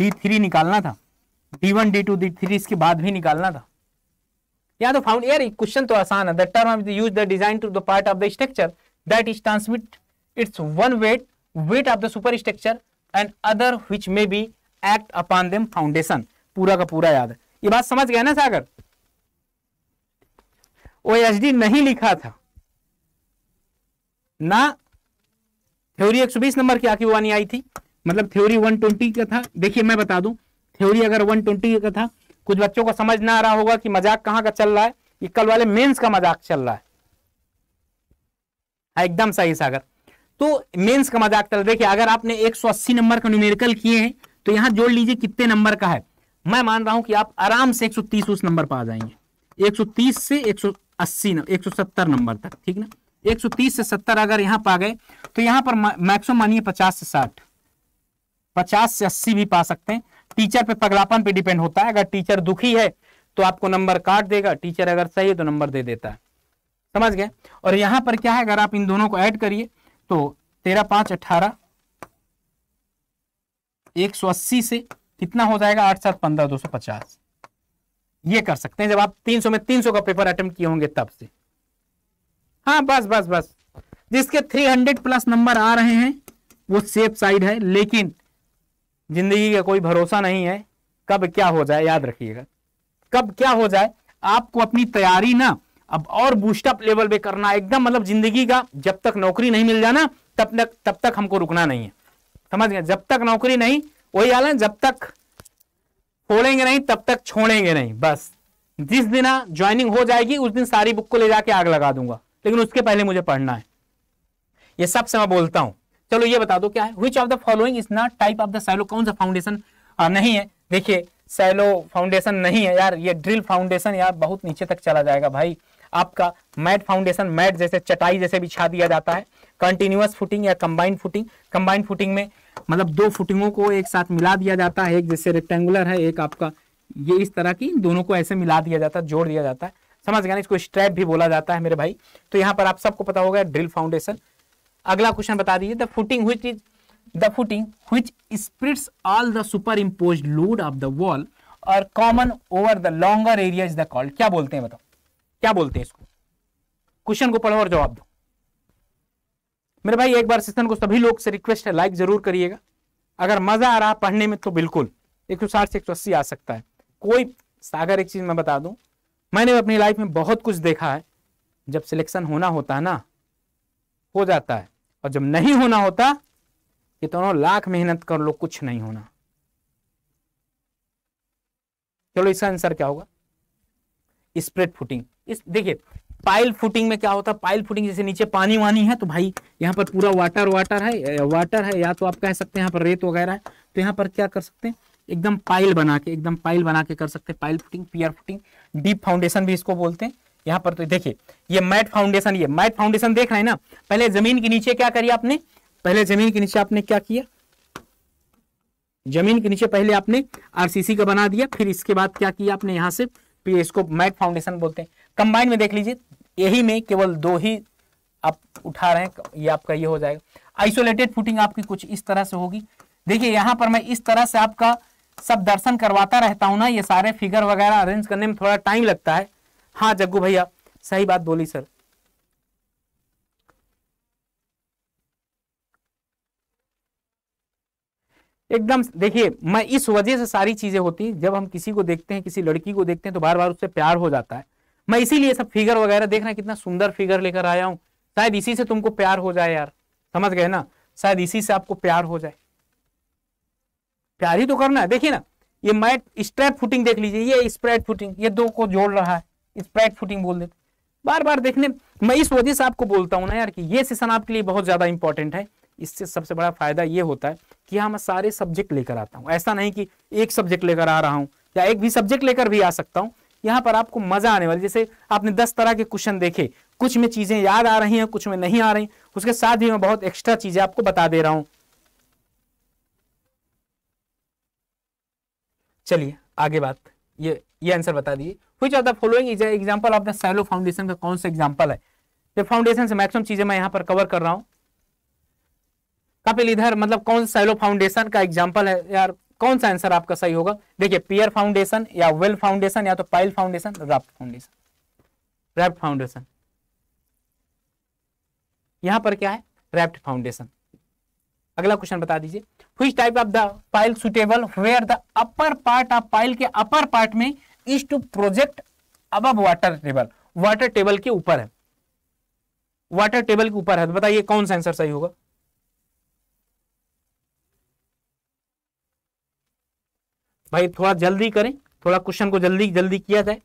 D three निकालना था D one D two D three इसके बाद भी निकालना था या तो फाउंड यार क्वेश्चन तो आसान है the term use the design to the part of the structure that is transmit its own weight weight of the superstructure and other which may be act upon them foundation पूरा का पूरा याद है ये बात समझ गया ना सागर ओ डी नहीं लिखा था ना थ्योरी 120 नंबर की आखिर वानी आई थी मतलब थ्योरी 120 का था देखिए मैं बता दूं थ्योरी अगर 120 का था कुछ बच्चों को समझ ना आ रहा होगा कि मजाक कहाँ का चल रहा है ये कल वाले मेंस का मजाक चल रहा है हाँ, एकदम सही सागर तो मेंस का मजाक चल देखिए अगर आपने 180 नंबर का न्यूमेरिकल किए हैं तो यहां जोड़ लीजिए कितने नंबर का है मैं मान रहा हूं कि आप आराम से तीस उस नंबर पर आ जाएंगे तीस से सौ सत्तर नंबर तक ठीक ना तीस से सत्तर अगर यहां पर आ गए तो यहां पर मैक्सिमम मानिए पचास से साठ पचास से अस्सी भी पा सकते हैं टीचर पे पगलापन पे डिपेंड होता है अगर टीचर दुखी है तो आपको नंबर काट देगा टीचर अगर सही है तो नंबर दे देता है समझ गए और यहां पर क्या है अगर आप इन दोनों को ऐड करिए तो तेरह पांच अठारह एक सौ अस्सी से कितना हो जाएगा आठ सात पंद्रह दो सौ पचास ये कर सकते हैं जब आप तीन सौ में तीन सौ का पेपर अटेम्प्ट किए होंगे तब से हाँ बस बस बस जिसके थ्री हंड्रेड प्लस नंबर आ रहे हैं वो सेफ साइड है लेकिन जिंदगी का कोई भरोसा नहीं है कब क्या हो जाए याद रखिएगा कब क्या हो जाए आपको अपनी तैयारी ना अब और बूस्टअप लेवल पे करना एकदम मतलब जिंदगी का जब तक नौकरी नहीं मिल जाना तब तक तब तक हमको रुकना नहीं है समझ गए जब तक नौकरी नहीं वही हाल है जब तक छोड़ेंगे नहीं तब तक छोड़ेंगे नहीं बस जिस दिन ज्वाइनिंग हाँ हो जाएगी उस दिन सारी बुक को ले जाके आग लगा दूंगा लेकिन उसके पहले मुझे पढ़ना है ये सबसे मैं बोलता हूं चलो ये बता दो क्या है which of the following is not type of the shallow कौन सा फाउंडेशन नहीं है देखिए सैलो फाउंडेशन नहीं है यार ये ड्रिल फाउंडेशन यार बहुत नीचे तक चला जाएगा भाई आपका मैट फाउंडेशन मैट जैसे चटाई जैसे बिछा दिया जाता है कंटिन्यूस फुटिंग या कंबाइंड फुटिंग कंबाइंड फुटिंग में मतलब दो फुटिंगों को एक साथ मिला दिया जाता है एक जैसे रेक्टेंगुलर है एक आपका ये इस तरह की दोनों को ऐसे मिला दिया जाता है जोड़ दिया जाता है समझ गया ना इसको स्ट्रैप भी बोला जाता है मेरे भाई तो यहाँ पर आप सबको पता होगा ड्रिल फाउंडेशन अगला क्वेश्चन बता दीजिए the footing which is the footing which spreads all the superimpose load of the wall और common over the longer area is the called क्या बोलते हैं बताओ क्या बोलते हैं इसको क्वेश्चन को पढ़ो और जवाब दो मेरे भाई एक बार सेशन को सभी लोग से रिक्वेस्ट है लाइक जरूर करिएगा अगर मजा आ रहा पढ़ने में तो बिल्कुल एक सौ साठ से एक सौ अस्सी आ सकता है कोई सागर एक चीज मैं बता दूं मैंने अपनी लाइफ में बहुत कुछ देखा है जब सिलेक्शन होना होता है ना हो जाता है और जब नहीं होना होता कितनों लाख मेहनत कर लो कुछ नहीं होना चलो इसका आंसर क्या होगा स्प्रेड फुटिंग इस देखिए पाइल फुटिंग में क्या होता है पाइल फुटिंग जैसे नीचे पानी वानी है तो भाई यहाँ पर पूरा वाटर वाटर है वाटर है या तो आप कह सकते हैं यहाँ पर रेत वगैरह है तो यहाँ पर क्या कर सकते हैं एकदम पाइल बना के एकदम पाइल बना के कर सकते हैं pile footing pier footing deep foundation भी इसको बोलते हैं यहाँ पर तो देखिए ये मैट फाउंडेशन ये मैट फाउंडेशन देख रहे हैं ना पहले जमीन के नीचे क्या करिए आपने पहले जमीन के नीचे आपने क्या किया जमीन के नीचे पहले आपने आरसीसी का बना दिया फिर इसके बाद क्या किया आपने यहां से फिर इसको मैट फाउंडेशन बोलते हैं कंबाइन में देख लीजिए यही में केवल दो ही आप उठा रहे हैं ये आपका ये हो जाएगा आइसोलेटेड फुटिंग आपकी कुछ इस तरह से होगी देखिए यहाँ पर मैं इस तरह से आपका सब दर्शन करवाता रहता हूं ना ये सारे फिगर वगैरह अरेंज करने में थोड़ा टाइम लगता है हाँ जग्गू भैया सही बात बोली सर एकदम देखिए मैं इस वजह से सारी चीजें होती जब हम किसी को देखते हैं किसी लड़की को देखते हैं तो बार बार उससे प्यार हो जाता है मैं इसीलिए सब फिगर वगैरह देखना कितना सुंदर फिगर लेकर आया हूं शायद इसी से तुमको प्यार हो जाए यार समझ गए ना शायद इसी से आपको प्यार हो जाए प्यार ही तो करना है देखिए ना ये मैट स्ट्रेट फुटिंग देख लीजिए ये स्प्रेड फुटिंग ये दो को जोड़ रहा है स्प्राइट फुटिंग बोल देते बार बार देखने मैं इस वजह से आपको बोलता हूँ ना यार कि ये सेशन आपके लिए बहुत ज़्यादा इंपॉर्टेंट है इससे सबसे बड़ा फायदा ये होता है कि हाँ मैं सारे सब्जेक्ट लेकर आता हूँ ऐसा नहीं कि एक सब्जेक्ट लेकर आ रहा हूँ या एक भी सब्जेक्ट लेकर भी आ सकता हूँ यहाँ पर आपको मजा आने वाली जैसे आपने दस तरह के क्वेश्चन देखे कुछ में चीजें याद आ रही हैं कुछ में नहीं आ रही उसके साथ ही मैं बहुत एक्स्ट्रा चीजें आपको बता दे रहा हूँ चलिए आगे बात ये ये आंसर बता दीजिए which of the following is example of the shallow foundation का कौन सा एग्जाम्पल है ये फाउंडेशन से मैक्सिमम चीजें मैं यहाँ पर कवर कर रहा हूँ कपिल इधर मतलब कौन सा सैलो फाउंडेशन का एग्जाम्पल है यार कौन सा आंसर आपका सही होगा देखिए पियर फाउंडेशन या वेल फाउंडेशन या तो pile foundation raft foundation raft foundation यहां पर क्या है रैप्ट फाउंडेशन अगला क्वेश्चन बता दीजिए हुई type of the pile suitable where the upper part of pile के अपर पार्ट में is to project above water table water table के ऊपर है वाटर टेबल के ऊपर है तो बताइए कौन सा आंसर सही होगा भाई थोड़ा जल्दी करें थोड़ा क्वेश्चन को जल्दी जल्दी किया जाए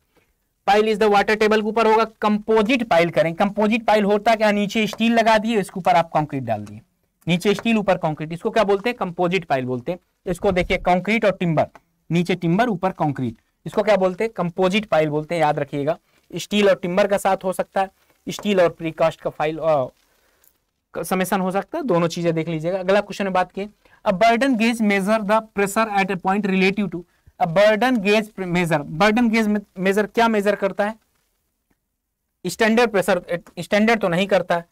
pile is the water table के ऊपर होगा कंपोजिट पाइल करें कंपोजिट पाइल होता क्या नीचे स्टील लगा दिए इसके ऊपर आप कंक्रीट डाल दिए नीचे स्टील ऊपर कंक्रीट इसको क्या बोलते हैं कंपोजिट पाइल बोलते हैं इसको देखिए कंक्रीट और टिम्बर नीचे टिम्बर ऊपर कंक्रीट इसको क्या बोलते हैं कंपोजिट पाइल बोलते हैं याद रखिएगा स्टील और टिम्बर का साथ हो सकता है स्टील और प्रीकास्ट का फाइल समेसन हो सकता है दोनों चीजें देख लीजिएगा अगला क्वेश्चन में बात किए अब Bourdon gauge measure the pressure at a point relative to अब Bourdon gauge measure Bourdon gauge measure क्या मेजर करता है स्टैंडर्ड प्रेशर स्टैंडर्ड तो नहीं करता है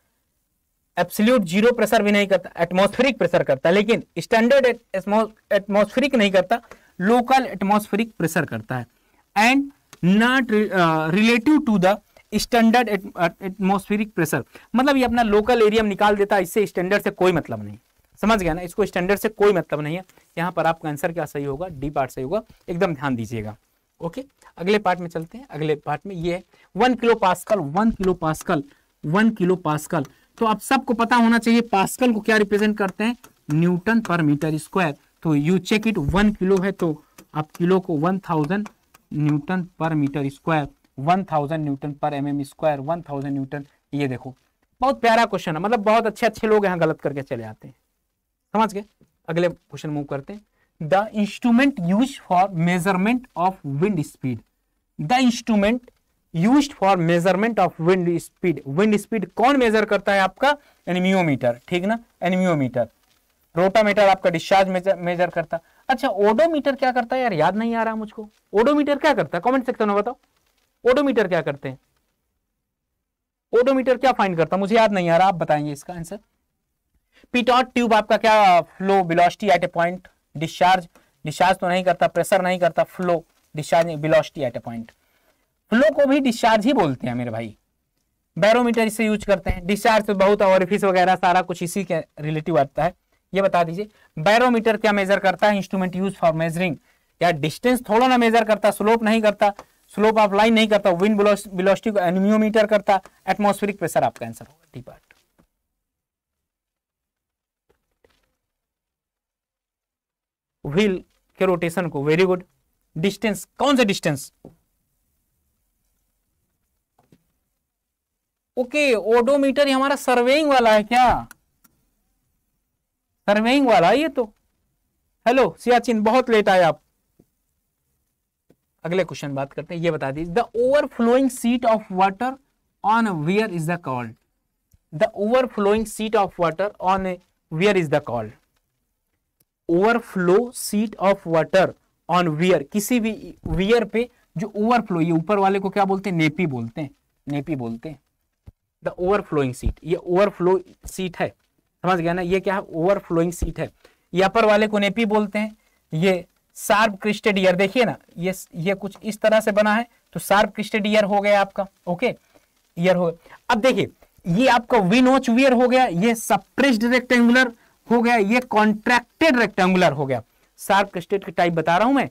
एब्सोल्यूट जीरो प्रेशर भी नहीं करता एटमोस्फेरिक प्रेशर करता लेकिन स्टैंडर्ड एटमोस्फेरिक नहीं करता लोकल एटमोस्फेरिक प्रेशर करता है and not relative to the standard atmospheric pressure मतलब ये अपना लोकल एरिया में निकाल देता है इससे स्टैंडर्ड से कोई मतलब नहीं समझ गया ना इसको स्टैंडर्ड से कोई मतलब नहीं है यहाँ पर आपका आंसर क्या सही होगा डी पार्ट सही होगा एकदम ध्यान दीजिएगा ओके अगले पार्ट में चलते हैं अगले पार्ट में ये है one kilo pascal one kilo pascal one kilo pascal तो आप सबको पता होना चाहिए पास्कल को क्या रिप्रेजेंट करते हैं न्यूटन पर मीटर स्क्वायर तो you check it one kilo है तो आप किलो को one thousand newton per metre square one thousand newton per M M square one thousand newton ये देखो बहुत प्यारा क्वेश्चन है मतलब बहुत अच्छे अच्छे लोग यहाँ गलत करके चले आते हैं समझ गए अगले क्वेश्चन मूव करते हैं the instrument use for measurement of wind speed the instrument use for measurement of wind speed wind speed कौन मेजर करता है आपका एनिमियोमीटर ठीक ना एनिमियोमीटर रोटामीटर आपका डिस्चार्ज मेजर, मेजर करता अच्छा ओडोमीटर क्या करता है यार याद नहीं आ रहा मुझको ओडोमीटर क्या करता है कमेंट सेक्शन में बताओ ओडोमीटर क्या करते हैं ओडोमीटर क्या फाइंड करता मुझे याद नहीं आ रहा आप बताएंगे इसका आंसर पीटॉट ट्यूब आपका क्या flow velocity at a point discharge discharge तो नहीं करता प्रेशर नहीं करता flow discharge velocity at a point flow को भी डिस्चार्ज ही बोलते हैं मेरे भाई बैरोमीटर इसे यूज करते हैं डिस्चार्ज तो बहुत फीस वगैरह सारा कुछ इसी के रिलेटिव आता है ये बता दीजिए बैरोमीटर क्या मेजर करता है इंस्ट्रूमेंट यूज फॉर मेजरिंग या डिस्टेंस थोड़ा ना मेजर करता स्लोप नहीं करता स्लोप ऑफ लाइन नहीं करता विंड एनिमियोमीटर करता एटमोस्फेरिक प्रेशर आपका आंसर होगा डी पार्ट व्हील के रोटेशन को वेरी गुड डिस्टेंस कौन सा डिस्टेंस ओके ओडोमीटर ये हमारा सर्वेइंग वाला है क्या सर्वेइंग वाला ये तो हेलो सियाचिन बहुत लेट आए आप अगले क्वेश्चन बात करते हैं ये बता दीजिए the overflowing sheet of water on weir is the called the overflowing sheet of water on weir is the called overflow sheet of water on weir किसी भी वियर पे जो ओवरफ्लो ये ऊपर वाले को क्या बोलते हैं नेपी बोलते हैं नेपी बोलते हैं द ओवरफ्लोइंग सीट ये ओवरफ्लो सीट है समझ गया ना ये क्या है ओवरफ्लोइंग सीट है ये अपर वाले को नेपी बोलते हैं ये सार्व क्रिस्टेड ईयर देखिए ना ये ये कुछ इस तरह से बना है तो सार्व क्रिस्टेड ईयर हो गया आपका ओके ईयर हो अब देखिए ये आपका विनोच वियर हो गया ये सप्रेस्ड रेक्टेंगुलर हो गया ये कॉन्ट्रैक्टेड रेक्टेंगुलर हो गया सार्प क्रिस्टेड के टाइप बता रहा हूं मैं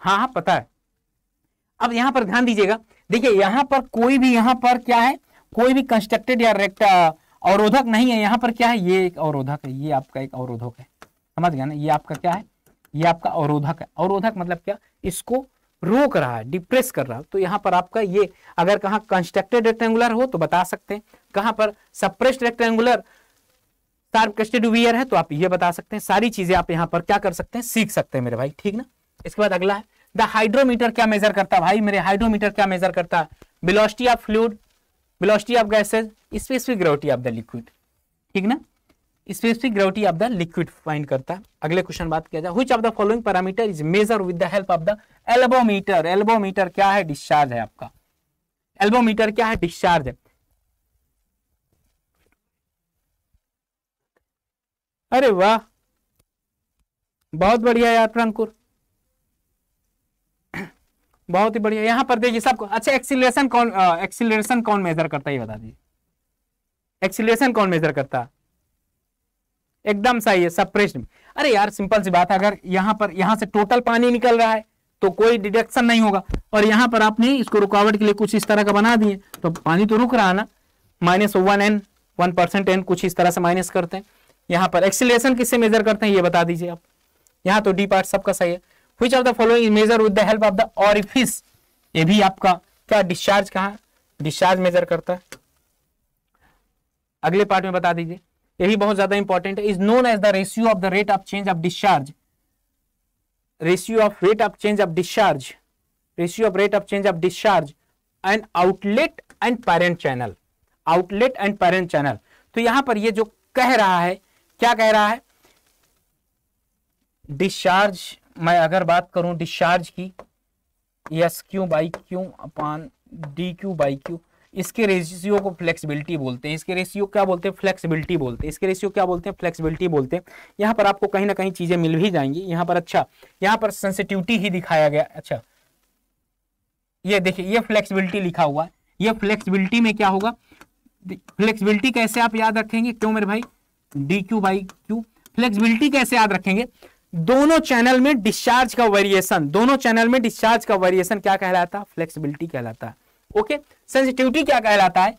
हाँ हाँ पता है अब यहां पर ध्यान दीजिएगा देखिए यहां पर कोई भी यहां पर क्या है कोई भी कंस्ट्रक्टेड या रेक्ट अवरोधक नहीं है यहां पर क्या है ये एक अवरोधक है ये आपका एक अवरोधक है समझ गया ना ये आपका क्या है ये आपका अवरोधक है अवरोधक मतलब क्या इसको रोक रहा है डिप्रेस कर रहा है तो यहाँ पर आपका ये अगर कहा कंस्ट्रक्टेड रेक्टेंगुलर हो तो बता सकते हैं कहां पर सप्रेस्ड रेक्टेंगुलर सार्वकस्टेड है तो आप ये बता सकते हैं सारी चीजें आप यहाँ पर क्या कर सकते हैं सीख सकते हैं मेरे भाई ठीक ना इसके बाद अगला है द हाइड्रोमीटर क्या मेजर करता भाई मेरे हाइड्रोमीटर क्या मेजर करता velocity of fluid velocity of gases specific gravity of the liquid ठीक ना specific gravity of the liquid find करता अगले क्वेश्चन बात किया जाए हुई of the following parameter is measure with the help of the elbow meter elbow meter क्या है डिस्चार्ज है आपका एल्बोमीटर क्या है डिस्चार्ज है अरे वाह बहुत बढ़िया यार प्रांकुर बहुत ही बढ़िया यहाँ पर देखिए सबको अच्छा एक्सीलरेशन कौन एक्सीलरेशन कौन मेजर करता है ये बता दीजिए एक्सीलरेशन कौन मेजर करता एकदम सही है सब प्रश्न अरे यार सिंपल सी बात है अगर यहाँ पर यहाँ से टोटल पानी निकल रहा है तो कोई डिडक्शन नहीं होगा और यहाँ पर आपने इसको रुकावट के लिए कुछ इस तरह का बना दिए तो पानी तो रुक रहा है ना minus one and one percent and कुछ इस तरह से माइनस करते हैं यहाँ पर एक्सीलरेशन किससे मेजर करते हैं ये बता दीजिए आप यहाँ तो डी पार्ट सबका सही है which of the following measure with the help of the orifice ये भी आपका क्या डिस्चार्ज कहा डिस्चार्ज मेजर करता है अगले पार्ट में बता दीजिए ये भी बहुत ज्यादा इंपॉर्टेंट है is known as the ratio of the rate of change of discharge ratio of rate of change of discharge ratio of rate of change of discharge and outlet and parent channel outlet and parent channel तो यहां पर ये जो कह रहा है क्या कह रहा है डिस्चार्ज मैं अगर बात करूं डिस्चार्ज की S Q by Q upon D Q by Q इसके रेशियो को फ्लेक्सिबिलिटी बोलते हैं इसके रेशियो क्या बोलते हैं फ्लेक्सिबिलिटी बोलते हैं इसके रेशियो क्या बोलते हैं फ्लेक्सिबिलिटी बोलते हैं यहाँ पर आपको कहीं ना कहीं चीजें मिल भी जाएंगी यहाँ पर अच्छा यहाँ पर सेंसिटिविटी ही दिखाया गया अच्छा ये देखिए ये फ्लेक्सिबिलिटी लिखा हुआ है ये फ्लेक्सिबिलिटी में क्या होगा फ्लेक्सिबिलिटी कैसे आप याद रखेंगे क्यों मेरे भाई D Q by Q flexibility कैसे याद रखेंगे दोनों चैनल में डिस्चार्ज का वेरिएशन दोनों चैनल में डिस्चार्ज का वेरिएशन क्या कहलाता है फ्लेक्सिबिलिटी कहलाता है ओके सेंसिटिविटी क्या कहलाता है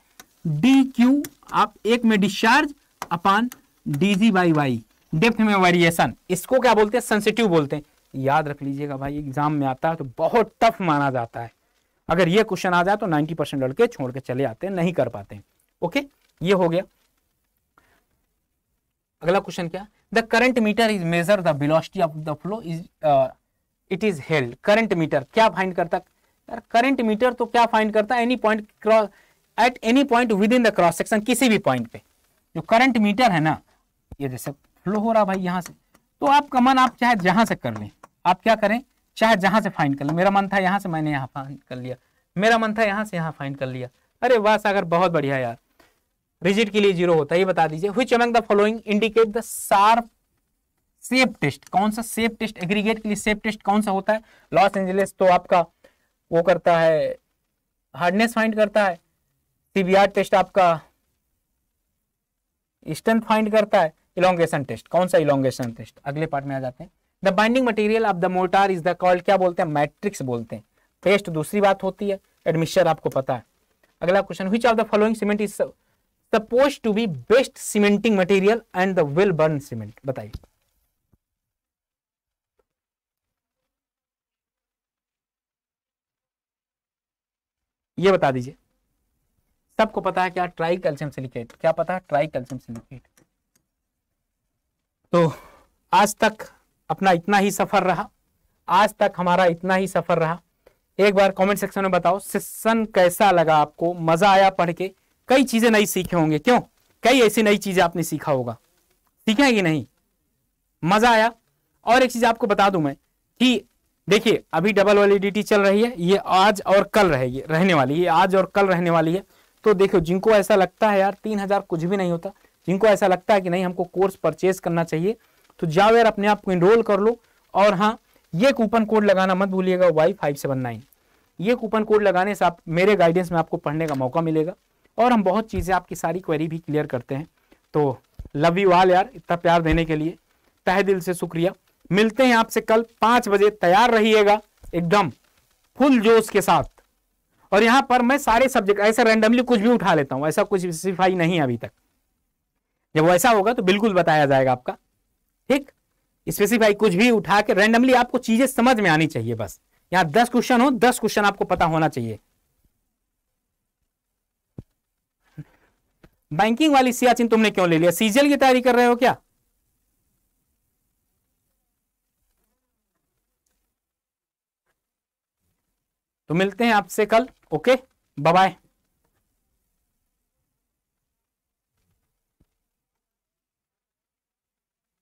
डी क्यू आप एक में discharge upon G by Y depth में वेरिएशन इसको क्या बोलते हैं सेंसिटिव बोलते हैं याद रख लीजिएगा भाई एग्जाम में आता है तो बहुत टफ माना जाता है अगर ये क्वेश्चन आ जाए तो 90 परसेंट लड़के छोड़ के चले आते हैं नहीं कर पाते हैं ओके ये हो गया अगला क्वेश्चन क्या the current meter is measure the velocity of the flow is uh, it is held current meter kya find karta यार current meter to kya find karta any point cross at any point within the cross section kisi bhi point pe jo current meter hai na ye jaise flow ho raha bhai yahan se to aap kaman aap chahe jahan se kar le aap kya kare चाहे जहाँ से find कर लें मेरा मन था यहाँ से मैंने यहाँ फाइंड कर लिया मेरा मन था यहाँ से यहाँ फाइंड कर लिया अरे वाह सागर बहुत बढ़िया यार रिजिट के लिए जीरो होता है ये बता दीजिए हुई among the following indicate the sharp shape test कौन सा सेफ टेस्ट एग्रीगेट के लिए सेफ टेस्ट कौन सा होता है लॉस एंजलिस तो आपका वो करता है हार्डनेस फाइंड करता है सीबीआर टेस्ट आपका स्ट्रेंथ फाइंड करता है इलोंगेशन टेस्ट कौन सा इलोंगेशन टेस्ट अगले पार्ट में आ जाते हैं the binding material of the mortar is the called क्या बोलते हैं मैट्रिक्स बोलते हैं टेस्ट दूसरी बात होती है एडमिशन आपको पता है अगला question which of the following cement is suppose to be best cementing material and the well burn cement बताइए ये बता दीजिए सबको पता है क्या ट्राई कैल्शियम सिलिकेट क्या पता है ट्राई कैल्शियम सिलिकेट तो आज तक अपना इतना ही सफर रहा आज तक हमारा इतना ही सफर रहा एक बार कमेंट सेक्शन में बताओ सेशन कैसा लगा आपको मजा आया पढ़ के कई चीजें नहीं सीखे होंगे क्यों कई ऐसी नई चीजें आपने सीखा होगा सीखे कि नहीं मजा आया और एक चीज आपको बता दू मैं कि देखिए अभी डबल वैलिडिटी चल रही है ये आज और कल रहेगी रहने वाली है ये आज और कल रहने वाली है तो देखो जिनको ऐसा लगता है यार तीन हजार कुछ भी नहीं होता जिनको ऐसा लगता है कि नहीं हमको कोर्स परचेज करना चाहिए तो जाओ यार अपने आप को इनरोल कर लो और हाँ ये कूपन कोड लगाना मत भूलिएगा वाई फाइव सेवन नाइन ये कूपन कोड लगाने से आप मेरे गाइडेंस में आपको पढ़ने का मौका मिलेगा और हम बहुत चीज़ें आपकी सारी क्वेरी भी क्लियर करते हैं तो लव यू आल यार इतना प्यार देने के लिए तहे दिल से शुक्रिया मिलते हैं आपसे कल पाँच बजे तैयार रहिएगा एकदम फुल जोश के साथ और यहाँ पर मैं सारे सब्जेक्ट ऐसा रैंडमली कुछ भी उठा लेता हूँ ऐसा कुछ स्पेसिफाई नहीं अभी तक जब वैसा होगा तो बिल्कुल बताया जाएगा आपका ठीक स्पेसिफाई कुछ भी उठा के रैंडमली आपको चीजें समझ में आनी चाहिए बस यहाँ दस क्वेश्चन हो दस क्वेश्चन आपको पता होना चाहिए बैंकिंग वाली सियाचिन तुमने क्यों ले लिया सीजीएल की तैयारी कर रहे हो क्या तो मिलते हैं आपसे कल ओके बाय